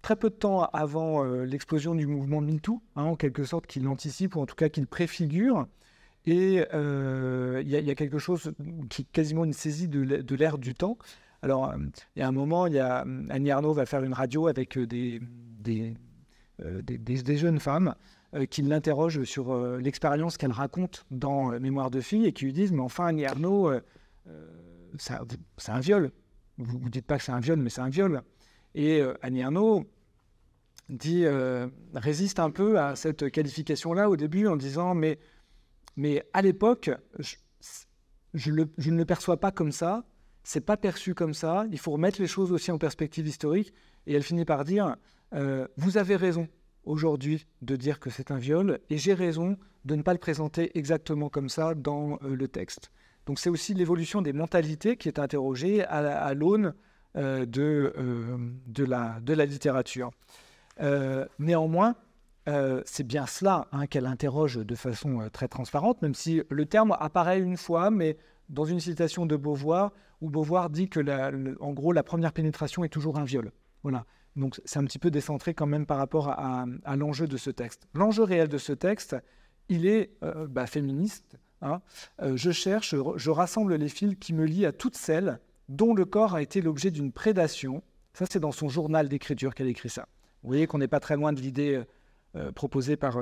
S1: très peu de temps avant euh, l'explosion du mouvement de hein, en quelque sorte qu'il l'anticipe ou en tout cas qu'il préfigure. Et euh, il y, a quelque chose qui est quasiment une saisie de l'ère du temps. Alors, il y a un moment, il y a, Arnaud va faire une radio avec des, jeunes femmes qui l'interrogent sur l'expérience qu'elle raconte dans Mémoire de fille et qui lui disent Mais enfin, Annie Arnaud c'est un viol. Vous ne dites pas que c'est un viol, mais c'est un viol. Et euh, Annie dit, euh, résiste un peu à cette qualification-là au début en disant, mais, mais à l'époque, je, ne le perçois pas comme ça, c'est pas perçu comme ça, il faut remettre les choses aussi en perspective historique. Et elle finit par dire, euh, vous avez raison aujourd'hui de dire que c'est un viol, et j'ai raison de ne pas le présenter exactement comme ça dans le texte. Donc c'est aussi l'évolution des mentalités qui est interrogée à, l'aune euh, euh, de, la, littérature. Euh, néanmoins, c'est bien cela hein, qu'elle interroge de façon très transparente, même si le terme apparaît une fois, mais dans une citation de Beauvoir, où Beauvoir dit que, en gros, la première pénétration est toujours un viol. Voilà. Donc c'est un petit peu décentré quand même par rapport à, l'enjeu de ce texte. L'enjeu réel de ce texte, il est bah, féministe, Hein. Euh, je cherche, je rassemble les fils qui me lient à toutes celles dont le corps a été l'objet d'une prédation. Ça, c'est dans son journal d'écriture qu'elle écrit ça. Vous voyez qu'on n'est pas très loin de l'idée euh, euh, proposée par,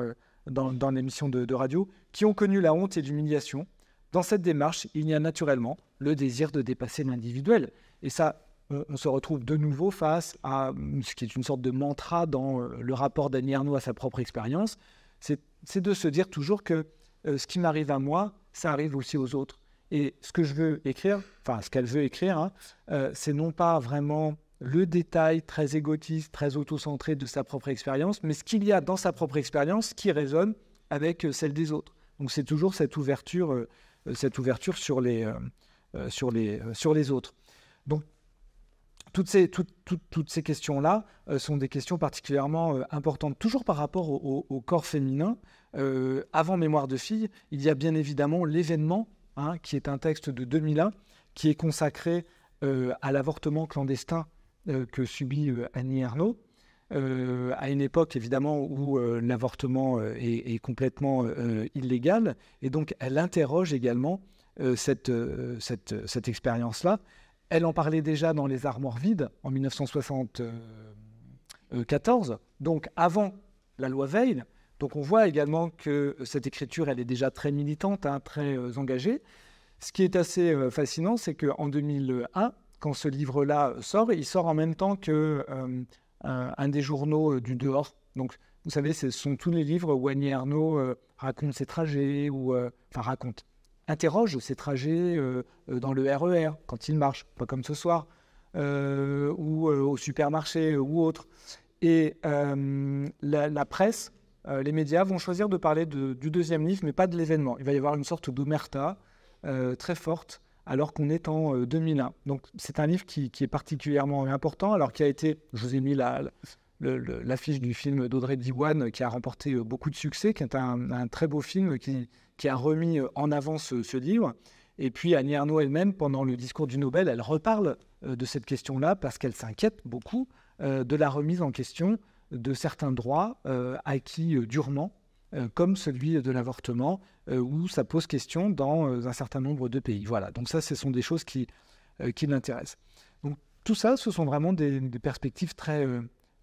S1: dans, l'émission de, de radio, qui ont connu la honte et l'humiliation. Dans cette démarche, il y a naturellement le désir de dépasser l'individuel. Et ça, on se retrouve de nouveau face à mm, ce qui est une sorte de mantra dans le rapport d'Annie Arnaud à sa propre expérience, c'est de se dire toujours que euh, ce qui m'arrive à moi, ça arrive aussi aux autres. Et ce que je veux écrire, enfin ce qu'elle veut écrire, hein, euh, c'est non pas vraiment le détail très égotiste, très autocentré de sa propre expérience, mais ce qu'il y a dans sa propre expérience qui résonne avec euh, celle des autres. Donc c'est toujours cette ouverture, cette ouverture sur les, autres. Donc toutes ces, questions-là sont des questions particulièrement importantes, toujours par rapport au corps féminin. Euh, avant Mémoire de fille, il y a bien évidemment l'événement, hein, qui est un texte de 2001, qui est consacré euh, à l'avortement clandestin euh, que subit Annie Ernaux. à une époque évidemment où l'avortement est, complètement illégal et donc elle interroge également cette, cette expérience-là. Elle en parlait déjà dans Les Armoires vides en 1974, donc avant la loi Veil, donc on voit également que cette écriture, elle est déjà très militante, hein, très euh, engagée. Ce qui est assez euh, fascinant, c'est qu'en 2001, quand ce livre-là sort, il sort en même temps que euh, un, des journaux du dehors. Donc vous savez, ce sont tous les livres où Annie Arnaud raconte ses trajets, ou enfin raconte, interroge ses trajets dans le RER e quand il marche, pas comme ce soir, ou au supermarché ou autre. Et la presse euh, les médias vont choisir de parler du deuxième livre, mais pas de l'événement. Il va y avoir une sorte d'omerta euh, très forte, alors qu'on est en 2001. Euh, Donc c'est un livre qui, est particulièrement important, alors qui a été, je vous ai mis l'affiche du film d'Audrey Diwan, qui a remporté beaucoup de succès, qui est un, très beau film qui, a remis en avant ce, ce livre. Et puis Annie Arnaud elle-même, pendant le discours du Nobel, elle reparle de cette question-là parce qu'elle s'inquiète beaucoup de la remise en question de certains droits euh, acquis euh, durement, euh, comme celui de l'avortement, où ça pose question dans un certain nombre de pays. Voilà, donc ça, ce sont des choses qui, qui l'intéressent. Donc tout ça, ce sont vraiment des, perspectives très,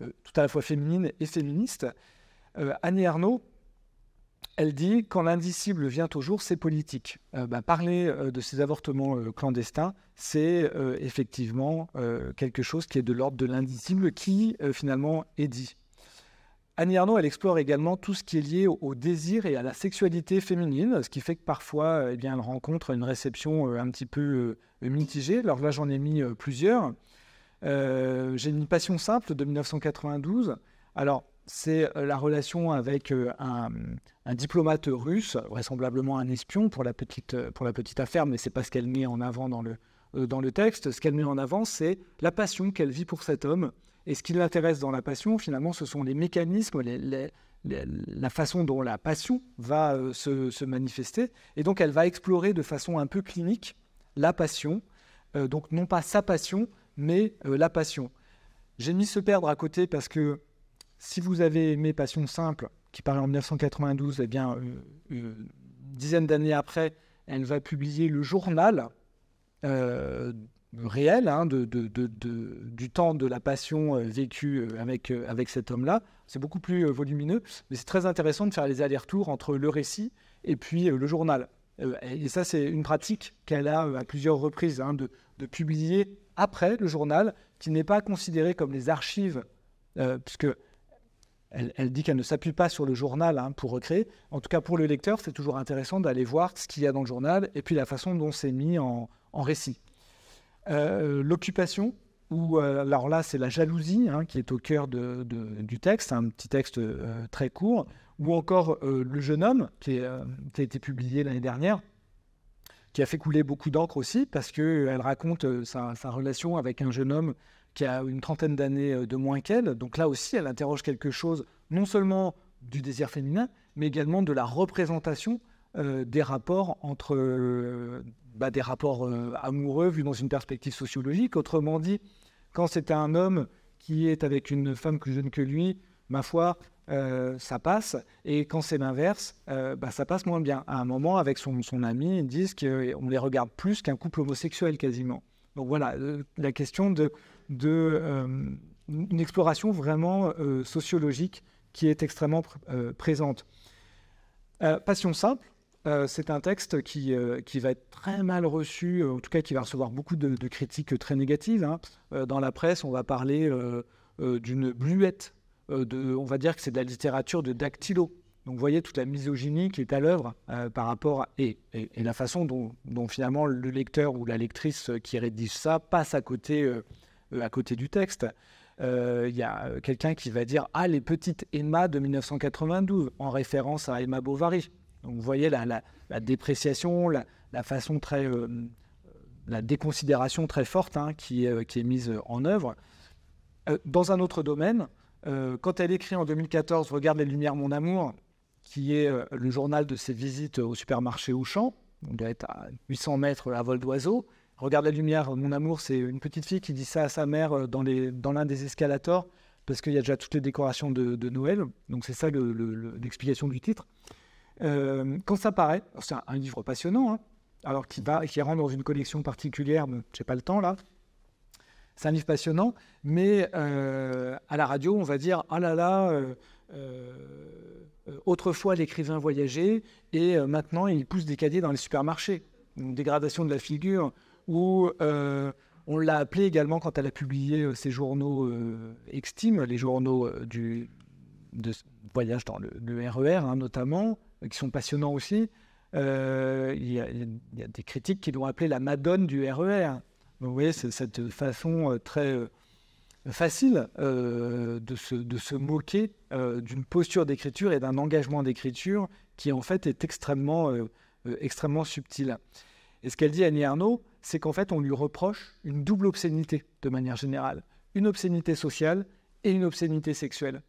S1: tout à la fois féminines et féministes. Annie Arnaud elle dit quand l'indicible vient au jour, c'est politique. Euh, bah, parler euh, de ces avortements euh, clandestins, c'est effectivement quelque chose qui est de l'ordre de l'indicible qui finalement est dit. Annie Arnaud, elle explore également tout ce qui est lié au, désir et à la sexualité féminine, ce qui fait que parfois, eh bien, elle rencontre une réception un petit peu mitigée. Alors là, j'en ai mis plusieurs. J'ai une passion simple de 1992. Alors, c'est euh, la relation avec euh, un, diplomate russe, vraisemblablement un espion pour la petite, euh, pour la petite affaire, mais c'est pas ce qu'elle met en avant dans le, dans le texte. Ce qu'elle met en avant, c'est la passion qu'elle vit pour cet homme. Et ce qui l'intéresse dans la passion, finalement, ce sont les mécanismes, la façon dont la passion va se, manifester. Et donc, elle va explorer de façon un peu clinique la passion. donc, non pas sa passion, mais la passion. J'ai mis se perdre à côté parce que si vous avez aimé Passion simple, qui paraît en 1992, eh bien, une euh, euh, dizaine d'années après, elle va publier le journal euh, réel hein, de, du temps de la passion vécue avec, avec cet homme-là. C'est beaucoup plus volumineux, mais c'est très intéressant de faire les allers-retours entre le récit et puis le journal. et ça, c'est une pratique qu'elle a à plusieurs reprises, hein, de, publier après le journal, qui n'est pas considéré comme les archives, puisque elle, dit qu'elle ne s'appuie pas sur le journal hein, pour recréer. En tout cas, pour le lecteur, c'est toujours intéressant d'aller voir ce qu'il y a dans le journal et puis la façon dont c'est mis en, récit. Euh, l'occupation, ou euh, alors là, c'est la jalousie hein, qui est au cœur du texte, un petit texte euh, très court, ou encore Le jeune homme, qui, a été publié l'année dernière, qui a fait couler beaucoup d'encre aussi, parce qu'elle raconte sa, relation avec un jeune homme qui a une trentaine d'années euh, de moins qu'elle. Donc là aussi, elle interroge quelque chose, non seulement du désir féminin, mais également de la représentation euh, des rapports entre euh, bah, des rapports amoureux vus dans une perspective sociologique. Autrement dit, quand c'est un homme qui est avec une femme plus jeune que lui, ma foi, ça passe. Et quand c'est l'inverse, bah, ça passe moins bien. À un moment, avec son, son ami, ils disent qu'on les regarde plus qu'un couple homosexuel quasiment. Donc voilà, la question de de, euh, une exploration vraiment euh, sociologique qui est extrêmement euh, présente. Passion simple, c'est un texte qui, qui, va être très mal reçu, en tout cas qui va recevoir beaucoup de, critiques très négatives. Hein. dans la presse, on va parler d'une bluette, de, on va dire que c'est de la littérature de dactylo. Donc vous voyez toute la misogynie qui est à l'œuvre par rapport à, et, et, la façon dont, dont, finalement le lecteur ou la lectrice qui rédige ça passe à côté à côté du texte. Euh, il y a euh, quelqu'un qui va dire Ah, les petites Emma de 1992, en référence à Emma Bovary. Donc vous voyez la, dépréciation, la, façon très. Euh, la déconsidération très forte hein, qui, est, mise en œuvre. dans un autre domaine, quand elle écrit en 2014 Regarde les Lumières, mon amour, qui est le journal de ses visites au supermarché Auchan, on doit être à 800 mètres à vol d'oiseau, Regarde la lumière, mon amour, c'est une petite fille qui dit ça à sa mère euh, dans l'un des escalators, parce qu'il y a déjà toutes les décorations de, Noël. Donc c'est ça l'explication du titre. Euh, quand ça paraît, c'est un, livre passionnant, hein, alors qui, va, qui rentre dans une collection particulière, je n'ai pas le temps là. C'est un livre passionnant, mais euh, à la radio, on va dire Ah là là, autrefois l'écrivain voyageait et maintenant il pousse des cahiers dans les supermarchés. Une dégradation de la figure, où euh, on l'a appelée également quand elle a publié euh, ses journaux euh, extimes, les journaux du, de voyage dans le, RER e hein, notamment, qui sont passionnants aussi. Il y, a, des critiques qui l'ont appelée la Madone du RER. E vous voyez, c'est cette façon très facile de, se, moquer d'une posture d'écriture et d'un engagement d'écriture qui en fait est extrêmement, extrêmement subtil. Et ce qu'elle dit Annie Arnaud, c'est qu'en fait, on lui reproche une double obscénité de manière générale. Une obscénité sociale et une obscénité sexuelle.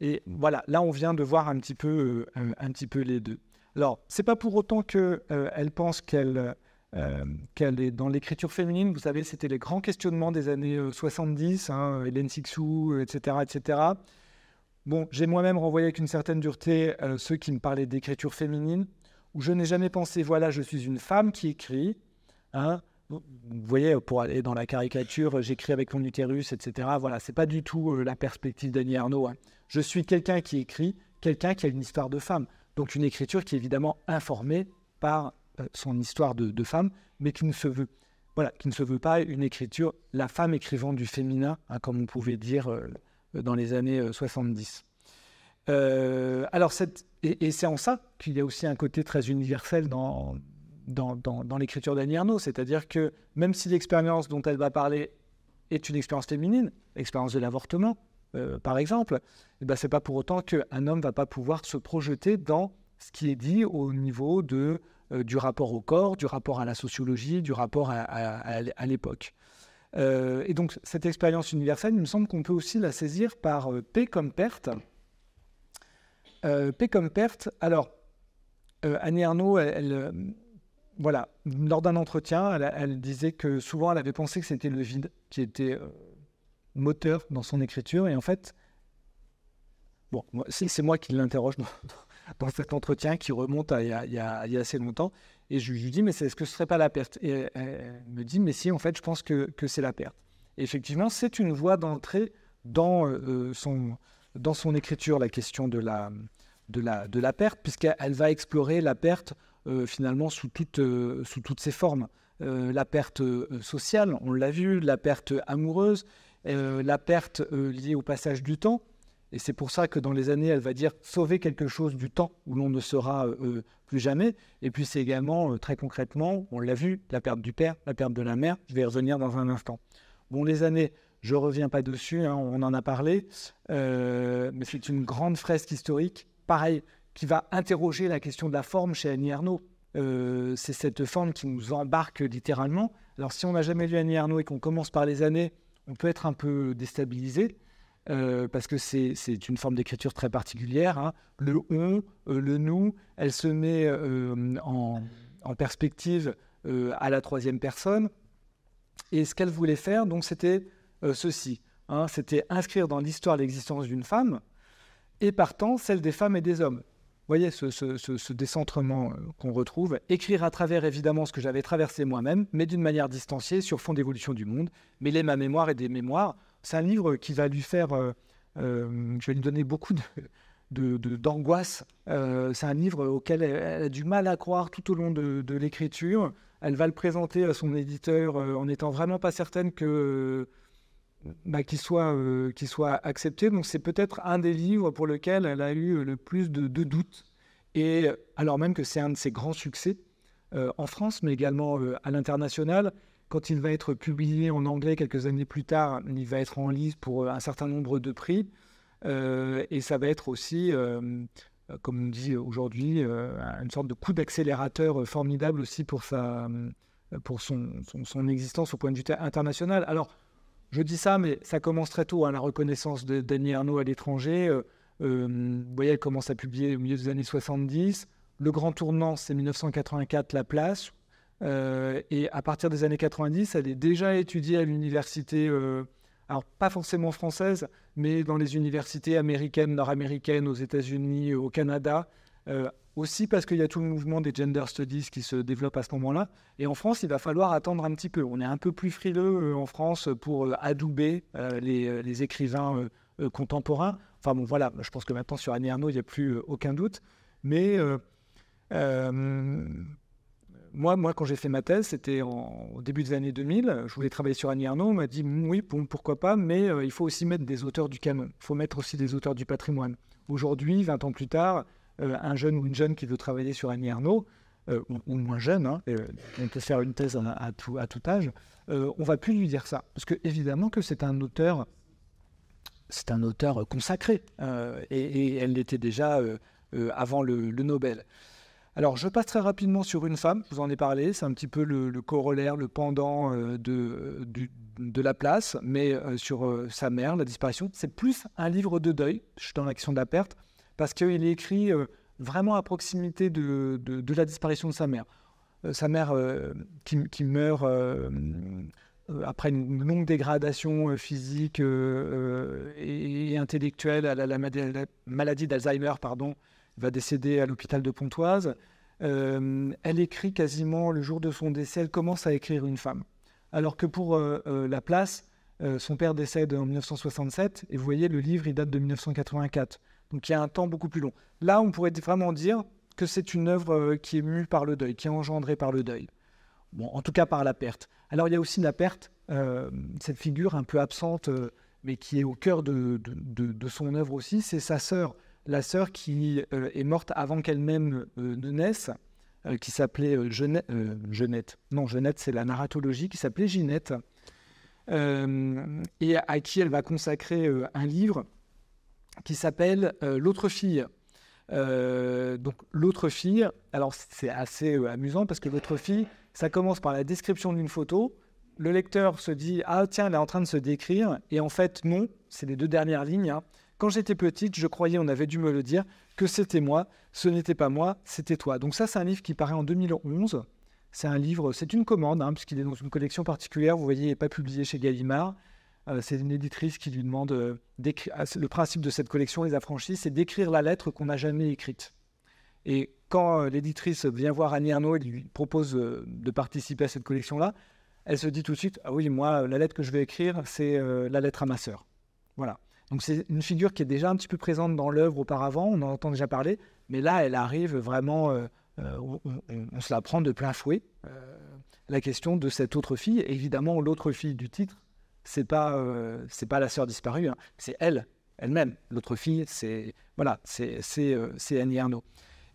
S1: Et mm. voilà, là, on vient de voir un petit peu, euh, un petit peu les deux. Alors, c'est pas pour autant qu'elle euh, elle pense qu'elle euh, qu'elle est dans l'écriture féminine. Vous savez, c'était les grands questionnements des années 70, hein, Hélène Sixou, etc., etc. Bon, j'ai moi-même renvoyé avec une certaine dureté ceux qui me parlaient d'écriture féminine, où je n'ai jamais pensé, voilà, je suis une femme qui écrit, hein, vous voyez, pour aller dans la caricature, euh, j'écris avec mon utérus, etc. Voilà, c'est pas du tout euh, la perspective d'Annie Arnaud. Hein. Je suis quelqu'un qui écrit, quelqu'un qui a une histoire de femme. Donc une écriture qui est évidemment informée par euh, son histoire de, femme, mais qui ne se veut voilà, qui ne se veut pas une écriture, la femme écrivant du féminin, hein, comme on pouvait dire dans les années 70. alors et, et c'est en ça qu'il y a aussi un côté très universel dans, dans, l'écriture d'Annie Arnaud. C'est-à-dire que même si l'expérience dont elle va parler est une expérience féminine, l'expérience de l'avortement, euh, par exemple, eh ben c'est pas pour autant qu'un homme va pas pouvoir se projeter dans ce qui est dit au niveau de, euh, du rapport au corps, du rapport à la sociologie, du rapport à, l'époque. Euh, et donc cette expérience universelle, il me semble qu'on peut aussi la saisir par paix comme perte. Paix comme perte, alors, Annie Arnaud, elle voilà, lors d'un entretien, elle, disait que souvent elle avait pensé que c'était le vide qui était euh, moteur dans son écriture. Et en fait, bon, c'est moi qui l'interroge dans, cet entretien qui remonte à il y a, y assez longtemps. Et je lui dis, mais est-ce que ce serait pas la perte Et elle, me dit, mais si, en fait, je pense que, c'est la perte. effectivement, c'est une voie d'entrée dans, euh, son, dans son écriture, la question de la, de la perte, puisqu'elle va explorer la perte euh, finalement sous, euh, sous toutes ses formes. Euh, la perte sociale, on l'a vu, la perte amoureuse, la perte liée au passage du temps. Et c'est pour ça que dans les années, elle va dire sauver quelque chose du temps où l'on ne sera plus jamais. Et puis c'est également, très concrètement, on l'a vu, la perte du père, la perte de la mère. Je vais y revenir dans un instant. Bon, les années, je ne reviens pas dessus, hein, on en a parlé. mais c'est une grande fresque historique. Pareil, qui va interroger la question de la forme chez Annie Arnaud. Euh, c'est cette forme qui nous embarque littéralement. Alors si on n'a jamais lu Annie Arnaud et qu'on commence par les années, on peut être un peu déstabilisé. Euh, parce que c'est une forme d'écriture très particulière. Hein. Le on, euh, le nous, elle se met en, perspective à la troisième personne. Et ce qu'elle voulait faire, donc, c'était ceci. Hein. c'était inscrire dans l'histoire l'existence d'une femme et partant celle des femmes et des hommes voyez, ce, décentrement euh, qu'on retrouve, écrire à travers évidemment ce que j'avais traversé moi-même, mais d'une manière distanciée sur fond d'évolution du monde, mêler ma mémoire et des mémoires. C'est un livre qui va lui faire, euh, euh, je vais lui donner beaucoup de, d'angoisse. c'est un livre auquel elle, a du mal à croire tout au long de, l'écriture. Elle va le présenter à son éditeur en n'étant vraiment pas certaine que bah, qui soit, euh, soit accepté. Donc c'est peut-être un des livres pour lequel elle a eu euh, le plus de, doutes. Et euh, alors même que c'est un de ses grands succès en France, mais également à l'international, quand il va être publié en anglais quelques années plus tard, il va être en lice pour un certain nombre de prix. et ça va être aussi, comme on dit aujourd'hui, une sorte de coup d'accélérateur formidable aussi pour, sa, pour son, son, son existence au point de vue international. Alors, je dis ça, mais ça commence très tôt, à hein, la reconnaissance de Danny Arnaud à l'étranger. Euh, euh, vous voyez, elle commence à publier au milieu des années 70. Le grand tournant, c'est 1984, La Place. Euh, et à partir des années 90, elle est déjà étudiée à l'université, alors pas forcément française, mais dans les universités américaines, nord-américaines, aux États-Unis, au Canada. Euh, aussi parce qu'il y a tout le mouvement des gender studies qui se développe à ce moment-là. Et en France, il va falloir attendre un petit peu. On est un peu plus frileux euh, en France pour euh, adouber les, écrivains contemporains. Enfin bon, voilà, je pense que maintenant sur Annie Arnaud, il n'y a plus aucun doute. Mais moi, moi, quand j'ai fait ma thèse, c'était au début des années 2000. Je voulais travailler sur Annie Arnaud. On m'a dit hmm, oui, pourquoi pas, mais il faut aussi mettre des auteurs du canon. Il faut mettre aussi des auteurs du patrimoine. Aujourd'hui, 20 ans plus tard, euh, un jeune ou une jeune qui veut travailler sur Annie Arnaud, euh, ou, moins jeune, hein, euh, on peut faire une thèse à, tout, âge, on va plus lui dire ça. Parce que évidemment que c'est un auteur c'est un auteur consacré, et, elle l'était déjà avant le, Nobel. Alors je passe très rapidement sur une femme, vous en ai parlé, c'est un petit peu le, corollaire, le pendant de, de la place, mais sur sa mère, la disparition, c'est plus un livre de deuil, je suis dans l'action de la perte, parce qu'il écrit euh, vraiment à proximité de, la disparition de sa mère. Euh, sa mère euh, qui, meurt après une longue dégradation physique et, intellectuelle, à la, maladie d'Alzheimer, pardon, va décéder à l'hôpital de Pontoise. elle écrit quasiment le jour de son décès, elle commence à écrire une femme. Alors que pour La Place, son père décède en 1967, et vous voyez, le livre, il date de 1984. Donc il y a un temps beaucoup plus long. Là, on pourrait vraiment dire que c'est une œuvre euh, qui est mue par le deuil, qui est engendrée par le deuil. Bon, en tout cas par la perte. Alors il y a aussi la perte, euh, cette figure un peu absente, euh, mais qui est au cœur de, son œuvre aussi, c'est sa sœur, la sœur qui est morte avant qu'elle-même ne naisse, qui s'appelait Jeunette, Non, Jeunette, c'est la narratologie, qui s'appelait Ginette, et à qui elle va consacrer un livre qui s'appelle euh, L'autre fille. Euh, donc l'autre fille, alors c'est assez euh, amusant parce que l'autre fille, ça commence par la description d'une photo, le lecteur se dit Ah, tiens, elle est en train de se décrire. Et en fait, non, c'est les deux dernières lignes. Hein. Quand j'étais petite, je croyais, on avait dû me le dire, que c'était moi. Ce n'était pas moi, c'était toi. Donc, ça, c'est un livre qui paraît en 2011. C'est un livre, c'est une commande, hein, puisqu'il est dans une collection particulière. Vous voyez, il n'est pas publié chez Gallimard. Ah bah, c'est une éditrice qui lui demande euh, ah, le principe de cette collection Les Affranchis, c'est d'écrire la lettre qu'on n'a jamais écrite. Et quand euh, l'éditrice vient voir Annie Arnaud et lui propose euh, de participer à cette collection-là, elle se dit tout de suite Ah oui, moi, la lettre que je vais écrire, c'est la lettre à ma sœur. Voilà. Donc c'est une figure qui est déjà un petit peu présente dans l'œuvre auparavant, on en entend déjà parler, mais là, elle arrive vraiment, on, se la prend de plein fouet, la question de cette autre fille, évidemment l'autre fille du titre, c'est pas euh, c'est pas la sœur disparue, hein. c'est elle, elle-même. L'autre fille, c'est voilà, c'est c'est euh, Annie Arnaud.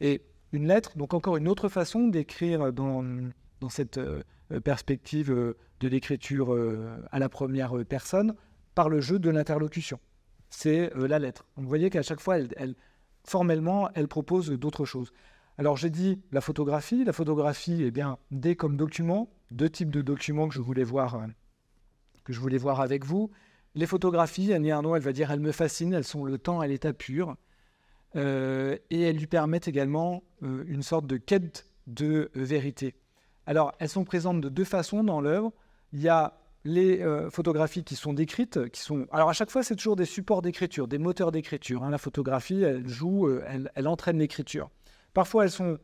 S1: Et une lettre, donc encore une autre façon d'écrire dans, dans cette euh, perspective de l'écriture à la première personne par le jeu de l'interlocution. C'est la lettre. vous voyez qu'à chaque fois, elle, formellement, elle propose d'autres choses. Alors j'ai dit la photographie. La photographie, eh bien, dès comme document, deux types de documents que je voulais voir hein, que je voulais voir avec vous. Les photographies, Annie Arnaud, elle va dire, elles me fascinent, elles sont le temps à l'état pur. Euh, et elles lui permettent également euh, une sorte de quête de euh, vérité. Alors, elles sont présentes de deux façons dans l'œuvre. Il y a les photographies qui sont décrites, qui sont... Alors, à chaque fois, c'est toujours des supports d'écriture, des moteurs d'écriture. Hein. La photographie, elle joue, elle, elle entraîne l'écriture. Parfois, elles sont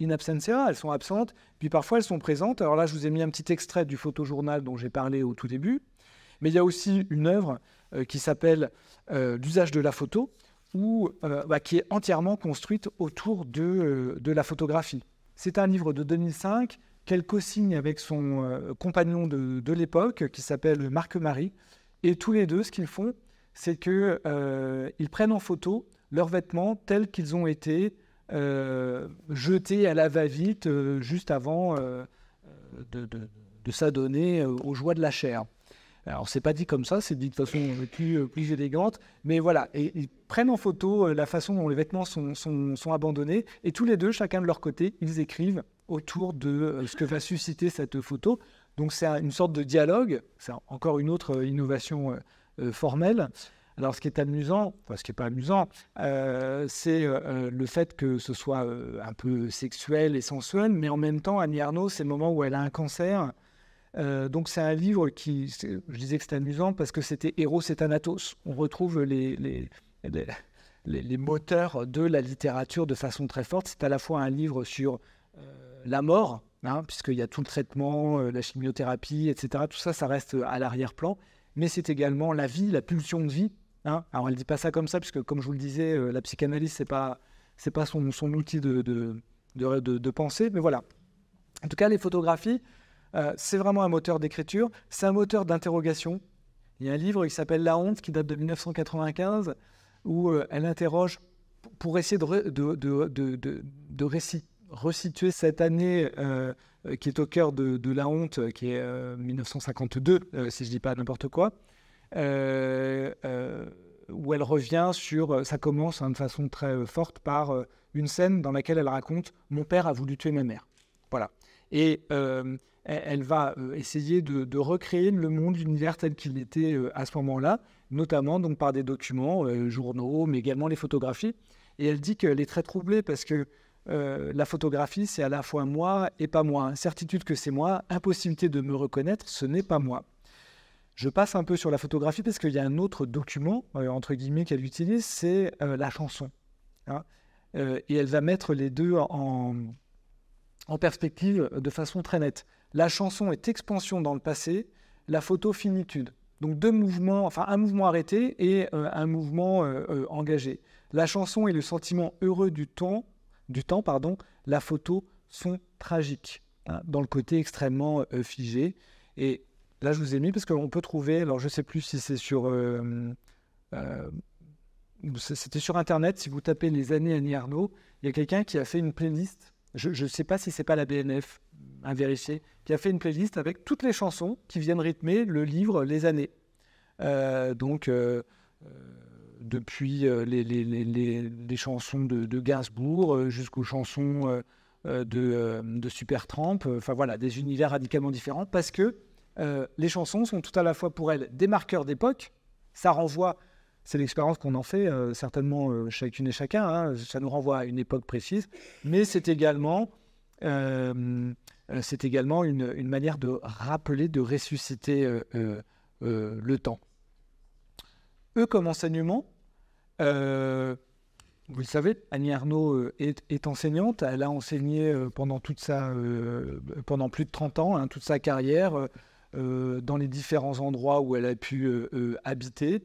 S1: in absentia, elles sont absentes, puis parfois elles sont présentes. Alors là, je vous ai mis un petit extrait du photojournal dont j'ai parlé au tout début, mais il y a aussi une œuvre euh, qui s'appelle euh, L'usage de la photo, ou euh, bah, qui est entièrement construite autour de, de la photographie. C'est un livre de 2005 qu'elle co-signe avec son compagnon de, de l'époque, qui s'appelle Marc Marie, et tous les deux, ce qu'ils font, c'est qu'ils prennent en photo leurs vêtements tels qu'ils ont été euh, jeté à la va-vite euh, juste avant euh, de, s'adonner aux joies de la chair. Alors, c'est pas dit comme ça, c'est dit de façon plus, élégante, mais voilà. ils prennent en photo la façon dont les vêtements sont, sont, abandonnés, et tous les deux, chacun de leur côté, ils écrivent autour de ce que va susciter cette photo. Donc, c'est une sorte de dialogue, c'est encore une autre innovation formelle, alors, ce qui est amusant, enfin, ce qui n'est pas amusant, euh, c'est euh, euh, le fait que ce soit un peu sexuel et sensuel, mais en même temps, Annie Arnaud, c'est le moment où elle a un cancer. donc, c'est un livre qui, je disais que c'était amusant parce que c'était Héros et Thanatos. On retrouve les, les, les, moteurs de la littérature de façon très forte. C'est à la fois un livre sur la mort, hein, puisqu'il y a tout le traitement, la chimiothérapie, etc. Tout ça, ça reste à l'arrière-plan mais c'est également la vie, la pulsion de vie Hein Alors elle dit pas ça comme ça, puisque comme je vous le disais, euh, la psychanalyse, c'est pas, c'est pas son, son outil de de, de, pensée, mais voilà. En tout cas, les photographies, euh, c'est vraiment un moteur d'écriture, c'est un moteur d'interrogation. Il y a un livre qui s'appelle La honte, qui date de 1995, où euh, elle interroge pour essayer de, de, de, de resituer cette année qui est au cœur de, la honte, qui est 1952, si je ne dis pas n'importe quoi. Euh, euh, où elle revient sur. Euh, ça commence hein, de façon très forte par une scène dans laquelle elle raconte Mon père a voulu tuer ma mère. Voilà. Et elle va essayer de, recréer le monde, l'univers tel qu'il était à ce moment-là, notamment donc par des documents, journaux, mais également les photographies. Et elle dit qu'elle est très troublée parce que la photographie, c'est à la fois moi et pas moi. Certitude que c'est moi, impossibilité de me reconnaître, ce n'est pas moi. Je passe un peu sur la photographie parce qu'il y a un autre document, euh, entre guillemets, qu'elle utilise, c'est euh, la chanson. Hein. Euh, et elle va mettre les deux en, perspective de façon très nette. La chanson est expansion dans le passé, la photo finitude. Donc deux mouvements, enfin un mouvement arrêté et un mouvement engagé. La chanson est le sentiment heureux du temps, du temps pardon. La photo sont tragiques, hein, dans le côté extrêmement figé. Et Là, je vous ai mis parce qu'on peut trouver, alors je ne sais plus si c'est sur... Euh, euh, c'était sur Internet, si vous tapez les années Annie Arnaud, il y a quelqu'un qui a fait une playlist, je ne sais pas si c'est pas la BNF, à vérifier, qui a fait une playlist avec toutes les chansons qui viennent rythmer le livre Les années. Euh, donc, depuis les, les, les, les, chansons de, de Gainsbourg jusqu'aux chansons de, de Supertramp, enfin voilà, des univers radicalement différents, parce que euh, les chansons sont tout à la fois pour elle des marqueurs d'époque, ça renvoie, c'est l'expérience qu'on en fait euh, certainement euh, chacune et chacun, hein, ça nous renvoie à une époque précise, mais c'est également, une, manière de rappeler, de ressusciter le temps. Eux comme enseignement, vous le savez, Annie Arnaud est, enseignante. Elle a enseigné pendant, pendant plus de 30 ans, hein, toute sa carrière, euh, dans les différents endroits où elle a pu euh, euh, habiter.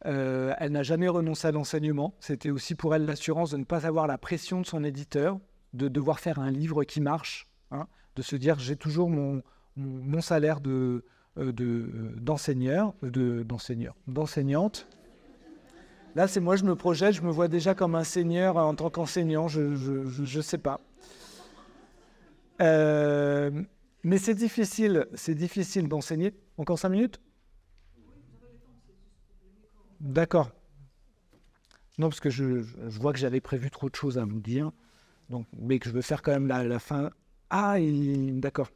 S1: elle n'a jamais renoncé à l'enseignement. C'était aussi pour elle l'assurance de ne pas avoir la pression de son éditeur, de devoir faire un livre qui marche, hein, de se dire j'ai toujours mon, mon, salaire de, d'enseigneur, de, d'enseigneur, d'enseignante. Là, c'est moi, je me projette, je me vois déjà comme un seigneur en tant qu'enseignant, je ne sais pas. Euh, mais c'est difficile, c'est difficile d'enseigner. Encore cinq minutes D'accord. Non, parce que je, vois que j'avais prévu trop de choses à vous dire, donc, mais que je veux faire quand même la, fin. Ah, d'accord.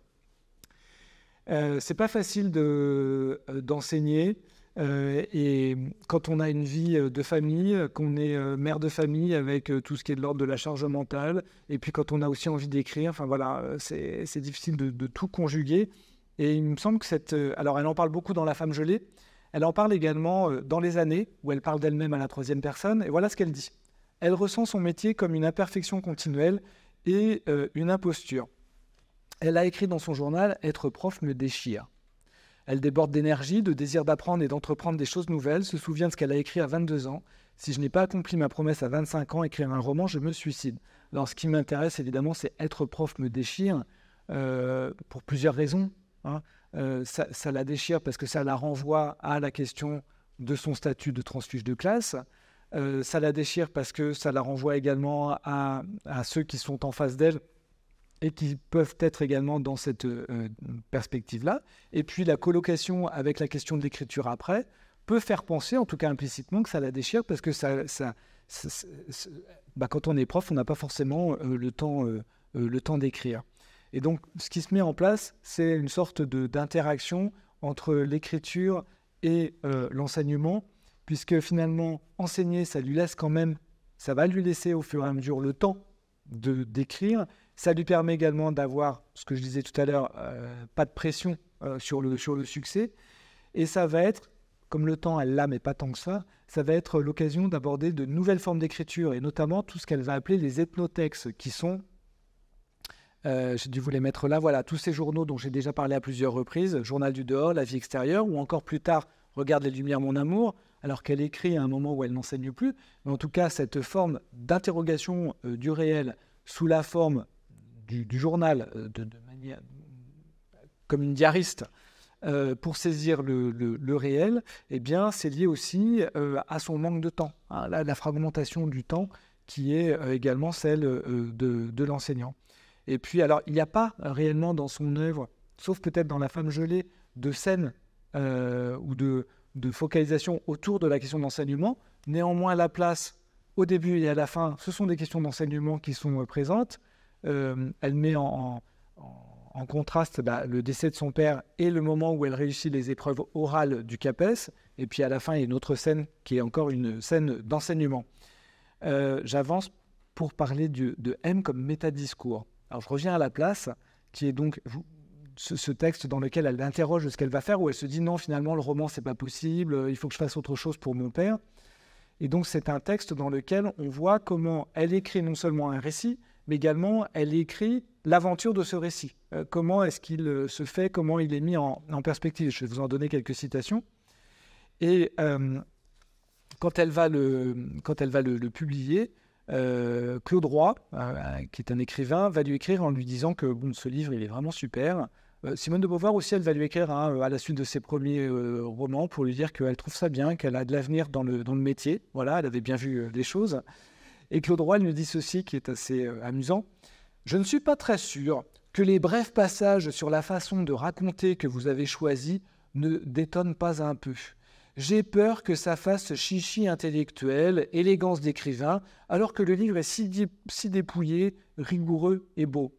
S1: Euh, c'est pas facile euh, d'enseigner. Euh, et quand on a une vie euh, de famille, euh, qu'on est mère de famille avec tout ce qui est de l'ordre de la charge mentale, et puis quand on a aussi envie d'écrire, enfin voilà, c'est difficile de, tout conjuguer. Et il me semble que cette. Alors, elle en parle beaucoup dans La femme gelée. Elle en parle également dans Les années, où elle parle d'elle-même à la troisième personne. Et voilà ce qu'elle dit. Elle ressent son métier comme une imperfection continuelle et une imposture. Elle a écrit dans son journal Être prof me déchire. Elle déborde d'énergie, de désir d'apprendre et d'entreprendre des choses nouvelles, se souvient de ce qu'elle a écrit à 22 ans. Si je n'ai pas accompli ma promesse à 25 ans, écrire un roman, je me suicide. Alors ce qui m'intéresse évidemment, c'est être prof me déchire euh, pour plusieurs raisons. Hein. Euh, ça, la déchire parce que ça la renvoie à la question de son statut de transfuge de classe. Euh, ça la déchire parce que ça la renvoie également à ceux qui sont en face d'elle et qui peuvent être également dans cette euh, perspective-là. Et puis la colocation avec la question de l'écriture après peut faire penser, en tout cas implicitement, que ça la déchire parce que bah, quand on est prof, on n'a pas forcément euh, le temps, euh, le temps d'écrire. Et donc, ce qui se met en place, c'est une sorte d'interaction entre l'écriture et l'enseignement, puisque finalement, enseigner, ça lui laisse quand même, ça va lui laisser au fur et à mesure le temps de d'écrire, ça lui permet également d'avoir, ce que je disais tout à l'heure, euh, pas de pression euh, sur, le, sur le succès. Et ça va être, comme le temps, elle l'a, mais pas tant que ça, ça va être l'occasion d'aborder de nouvelles formes d'écriture, et notamment tout ce qu'elle va appeler les ethnotextes, qui sont euh, j'ai dû vous les mettre là. Voilà, tous ces journaux dont j'ai déjà parlé à plusieurs reprises, Journal du dehors, La vie extérieure, ou encore plus tard, Regarde les lumières, mon amour, alors qu'elle écrit à un moment où elle n'enseigne plus. Mais en tout cas, cette forme d'interrogation euh, du réel sous la forme du, journal euh, de, comme une diariste euh, pour saisir le, réel, eh bien, c'est lié aussi euh, à son manque de temps, hein, la, fragmentation du temps qui est également celle de, l'enseignant. Et puis, alors, il n'y a pas réellement dans son œuvre, sauf peut-être dans La femme gelée, de scène ou de, de, focalisation autour de la question d'enseignement. Néanmoins, la place, au début et à la fin, ce sont des questions d'enseignement qui sont présentes. Euh, elle met en, contraste bah, le décès de son père et le moment où elle réussit les épreuves orales du CAPES. Et puis à la fin, il y a une autre scène qui est encore une scène d'enseignement. Euh, j'avance pour parler de M comme métadiscours. Alors je reviens à la place, qui est donc ce, ce, texte dans lequel elle interroge ce qu'elle va faire, où elle se dit non, finalement, le roman, c'est pas possible, il faut que je fasse autre chose pour mon père. Et donc c'est un texte dans lequel on voit comment elle écrit non seulement un récit, mais également elle écrit l'aventure de ce récit. Euh, comment est-ce qu'il euh, se fait, comment il est mis en, perspective. Je vais vous en donner quelques citations. Et euh, quand elle va le, quand elle va le, publier, Claude Roy, qui est un écrivain, va lui écrire en lui disant que ce livre, il est vraiment super. Simone de Beauvoir aussi, elle va lui écrire hein, à la suite de ses premiers romans pour lui dire qu'elle trouve ça bien, qu'elle a de l'avenir dans le, dans le métier. Voilà, elle avait bien vu les choses. Et Claude Roy nous dit ceci qui est assez euh, amusant. Je ne suis pas très sûr que les brefs passages sur la façon de raconter que vous avez choisi ne détonnent pas un peu. J'ai peur que ça fasse chichi intellectuel, élégance d'écrivain, alors que le livre est si, dépouillé, rigoureux et beau.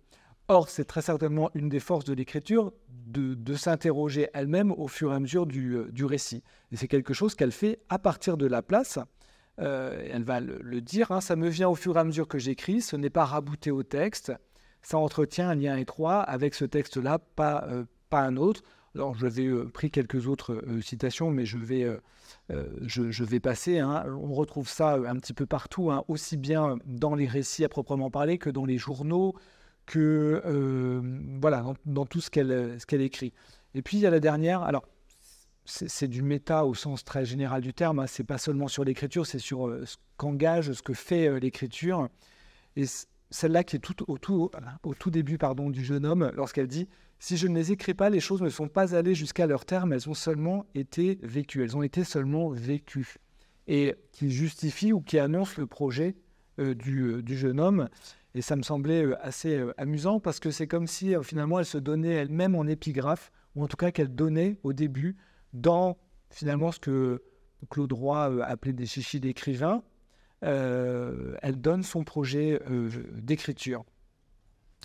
S1: Or, c'est très certainement une des forces de l'écriture de, s'interroger elle-même au fur et à mesure du, euh, du récit. Et c'est quelque chose qu'elle fait à partir de la place. Euh, elle va le, dire, hein, ça me vient au fur et à mesure que j'écris, ce n'est pas rabouté au texte, ça entretient un lien étroit avec ce texte-là, pas, euh, un autre. Alors j'avais euh, pris quelques autres citations, mais je vais, je, vais passer. Hein. On retrouve ça un petit peu partout, hein, aussi bien dans les récits à proprement parler que dans les journaux, que voilà, dans, tout ce qu'elle écrit. Et puis il y a la dernière, alors c'est du méta au sens très général du terme. Hein. C'est pas seulement sur l'écriture, c'est sur euh, ce qu'engage, ce que fait euh, l'écriture. Et celle-là qui est tout au, tout, au tout début pardon, du jeune homme, lorsqu'elle dit Si je ne les écris pas, les choses ne sont pas allées jusqu'à leur terme, elles ont seulement été vécues. Elles ont été seulement vécues. Et qui justifie ou qui annonce le projet euh, du, jeune homme. Et ça me semblait assez amusant parce que c'est comme si finalement elle se donnait elle-même en épigraphe, ou en tout cas qu'elle donnait au début dans finalement ce que Claude Roy euh, appelait des chichis d'écrivains. Euh, elle donne son projet euh, d'écriture.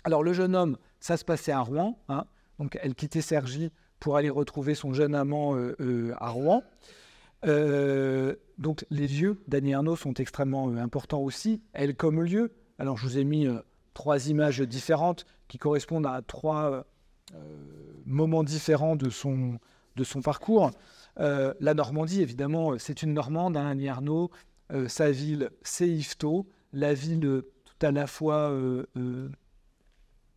S1: Alors le jeune homme, ça se passait à Rouen. Hein, donc elle quittait Sergi pour aller retrouver son jeune amant à Rouen. donc les lieux Dany Arnaud sont extrêmement importants aussi. Elle comme lieu. Alors je vous ai mis trois images différentes qui correspondent à trois moments différents de son, de son parcours. Euh, la Normandie, évidemment, euh, c'est une Normande, hein, Annie euh, sa ville, c'est Yvetot, la ville tout à la fois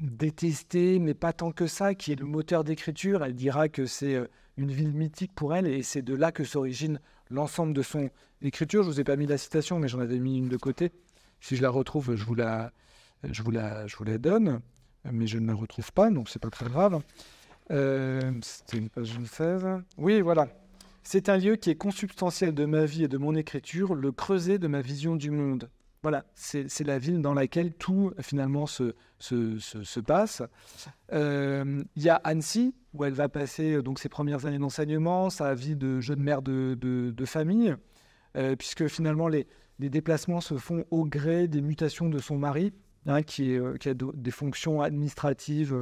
S1: détestée, mais pas tant que ça, qui est le moteur d'écriture. Elle dira que c'est une ville mythique pour elle, et c'est de là que s'origine l'ensemble de son écriture. Je vous ai pas mis la citation, mais j'en avais mis une de côté. Si je la retrouve, je vous la, je vous la, je vous donne, mais je ne la retrouve pas, donc c'est pas très grave. Euh, c'était une page 16. Oui, voilà. C'est un lieu qui est consubstantiel de ma vie et de mon écriture, le creuset de ma vision du monde. Voilà, c'est la ville dans laquelle tout finalement se, se, se, passe. Euh, il y a Annecy, où elle va passer euh, donc ses premières années d'enseignement, sa vie de jeune mère de, famille, puisque finalement les, les, déplacements se font au gré des mutations de son mari, hein, qui, a des fonctions administratives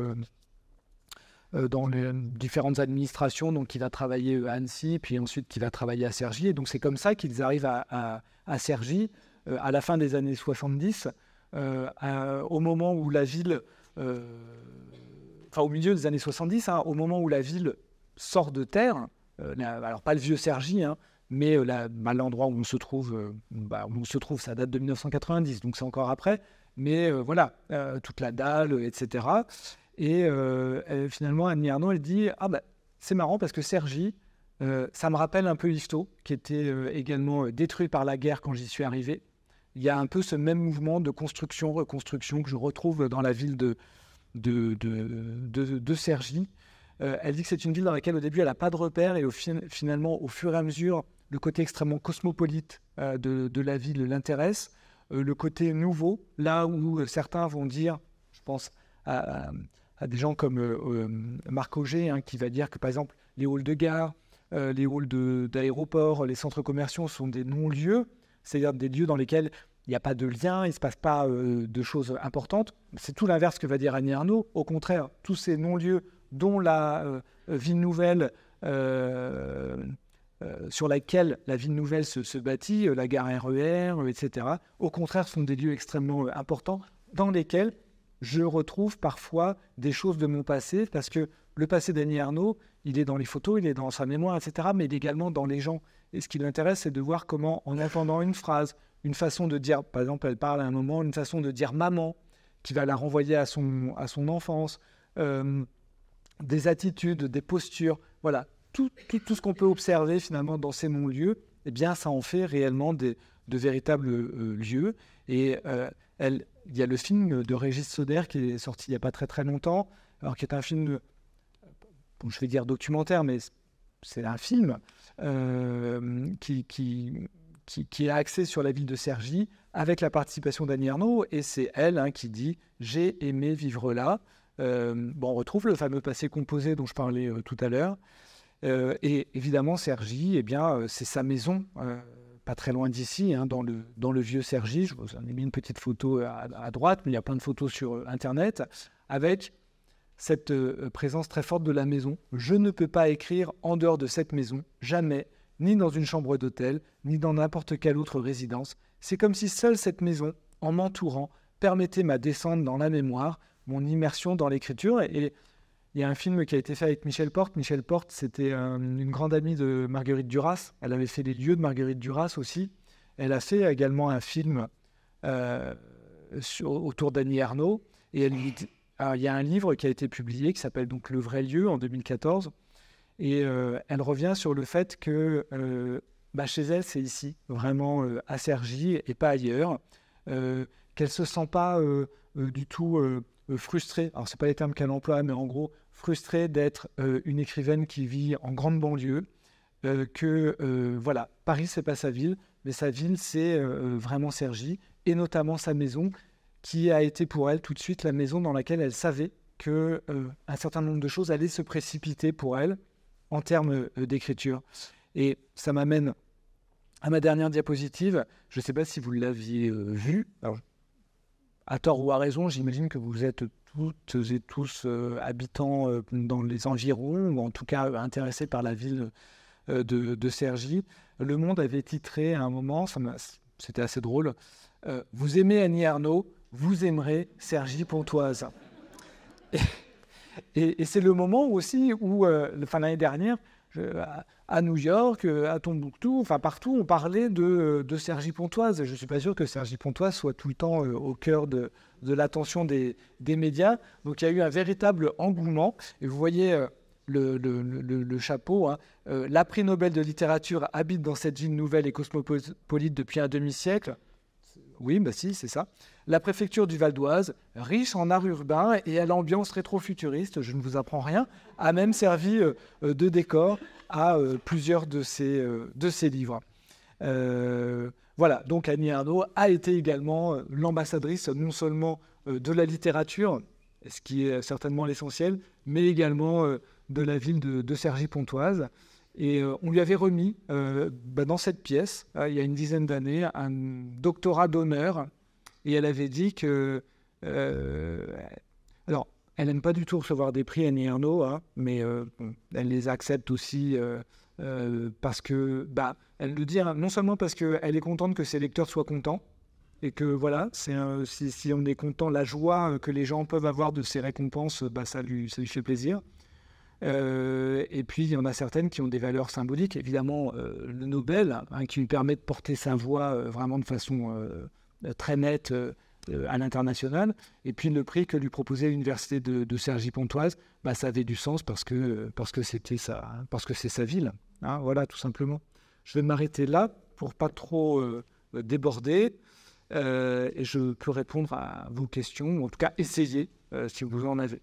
S1: euh, dans les différentes administrations. Donc, il a travaillé euh, à Annecy, puis ensuite il va travailler à Cergy. Et donc, c'est comme ça qu'ils arrivent à, à, à euh, à la fin des années 70, au moment où la ville, enfin, au milieu des années 70, hein, au moment où la ville sort de terre. alors, pas le vieux Cergy, hein, mais bah, l'endroit où on se trouve, bah, on se trouve, ça date de 1990, donc c'est encore après. Mais voilà, toute la dalle, etc. Et elle, euh, finalement, Annie Arnaud, elle dit Ah, bah, c'est marrant parce que Sergi, euh, ça me rappelle un peu Ifto, qui était euh, également détruit par la guerre quand j'y suis arrivé. Il y a un peu ce même mouvement de construction, reconstruction que je retrouve dans la ville de, de, de, de, Sergi. elle dit que c'est une ville dans laquelle au début elle n'a pas de repères et au finalement au fur et à mesure le côté extrêmement cosmopolite de, de, la ville l'intéresse, le côté nouveau, là où certains vont dire, je pense à, à des gens comme euh, euh, Marc Auger, hein, qui va dire que par exemple les halls de gare, euh, les halls d'aéroports, les centres commerciaux sont des non-lieux, c'est-à-dire des lieux dans lesquels il n'y a pas de lien, il ne se passe pas de choses importantes. C'est tout l'inverse que va dire Annie Arnaud. Au contraire, tous ces non-lieux, dont la ville nouvelle, sur laquelle la ville nouvelle se, se bâtit, la gare RER, etc., au contraire, sont des lieux extrêmement importants dans lesquels je retrouve parfois des choses de mon passé, parce que le passé d'Annie Arnaud, il est dans les photos, il est dans sa mémoire, etc., mais il est également dans les gens. Et ce qui l'intéresse, c'est de voir comment, en entendant une phrase, une façon de dire, par exemple, elle parle à un moment, une façon de dire maman, qui va la renvoyer à son, à son enfance, euh, des attitudes, des postures, voilà, tout, tout, ce qu'on peut observer finalement dans ces non-lieux, eh bien, ça en fait réellement de véritables euh, lieux. Et euh, elle, il y a le film de Régis Soder qui est sorti il n'y a pas très très longtemps, alors qui est un film, je vais dire documentaire, mais c'est un film euh, qui, qui, qui, est axé sur la ville de Sergi avec la participation d'Annie Arnaud. Et c'est elle hein, qui dit J'ai aimé vivre là. Euh, bon, on retrouve le fameux passé composé dont je parlais euh, tout à l'heure. et évidemment, Sergi, eh bien, c'est sa maison pas très loin d'ici, hein, dans, le, dans le vieux sergi Je vous en ai mis une petite photo euh, à, droite, mais il y a plein de photos sur euh, Internet, avec cette euh, présence très forte de la maison. Je ne peux pas écrire en dehors de cette maison, jamais, ni dans une chambre d'hôtel, ni dans n'importe quelle autre résidence. C'est comme si seule cette maison, en m'entourant, permettait ma descente dans la mémoire, mon immersion dans l'écriture. et il y a un film qui a été fait avec Michel Porte. Michel Porte, c'était une grande amie de Marguerite Duras. Elle avait fait Les lieux de Marguerite Duras aussi. Elle a fait également un film euh, sur, autour d'Annie Arnaud. Et ah, il y a un livre qui a été publié qui s'appelle donc Le vrai lieu en 2014. Et euh, elle revient sur le fait que euh, bah, chez elle, c'est ici, vraiment à Sergi et pas ailleurs. qu'elle ne se sent pas du tout frustrée. Alors, ce pas les termes qu'elle emploie, mais en gros, frustrée d'être euh, une écrivaine qui vit en grande banlieue, euh, que euh, voilà, Paris, c'est pas sa ville, mais sa ville, c'est vraiment Sergi, et notamment sa maison, qui a été pour elle tout de suite la maison dans laquelle elle savait que un certain nombre de choses allaient se précipiter pour elle en termes d'écriture. Et ça m'amène à ma dernière diapositive. Je ne sais pas si vous l'aviez vue. à tort ou à raison, j'imagine que vous êtes toutes et tous euh, habitants euh, dans les environs, ou en tout cas euh, intéressés par la ville de, de Le Monde avait titré à un moment, c'était assez drôle, Vous aimez Annie Arnaud, vous aimerez Sergi Pontoise. Et, c'est le moment aussi où, fin l'année dernière, à New York, euh, à Tombouctou, enfin partout, on parlait de, de Sergi Pontoise. Je ne suis pas sûr que Sergi Pontoise soit tout le temps euh, au cœur de, l'attention des, médias. Donc il y a eu un véritable engouement. Et vous voyez euh, le, chapeau. Hein. la prix Nobel de littérature habite dans cette ville nouvelle et cosmopolite depuis un demi-siècle. Oui, bah si, c'est ça. La préfecture du Val d'Oise, riche en arts urbain et à l'ambiance rétro-futuriste, je ne vous apprends rien, a même servi euh, euh, de décor à euh, plusieurs de ses, livres. voilà, donc Annie Arnaud a été également l'ambassadrice non seulement de la littérature, ce qui est certainement l'essentiel, mais également de la ville de, de pontoise et euh, on lui avait remis euh, bah, dans cette pièce, hein, il y a une dizaine d'années, un doctorat d'honneur. Et elle avait dit que. Euh, alors, elle n'aime pas du tout recevoir des prix, Annie Ernaux, hein, mais elle les accepte aussi. parce que, bah, elle le dit, hein, non seulement parce qu'elle est contente que ses lecteurs soient contents, et que voilà, c'est si, on est content, la joie que les gens peuvent avoir de ces récompenses, bah, ça, lui, ça lui fait plaisir. Euh, et puis, il y en a certaines qui ont des valeurs symboliques. Évidemment, euh, le Nobel, hein, qui lui permet de porter sa voix euh, vraiment de façon très nette à l'international. Et puis, le prix que lui proposait l'université de, de pontoise bah, ça avait du sens parce que parce que c'était ça, hein, parce que c'est sa ville. Hein, voilà, tout simplement. Je vais m'arrêter là pour pas trop déborder. et je peux répondre à vos questions, en tout cas essayer si vous en avez.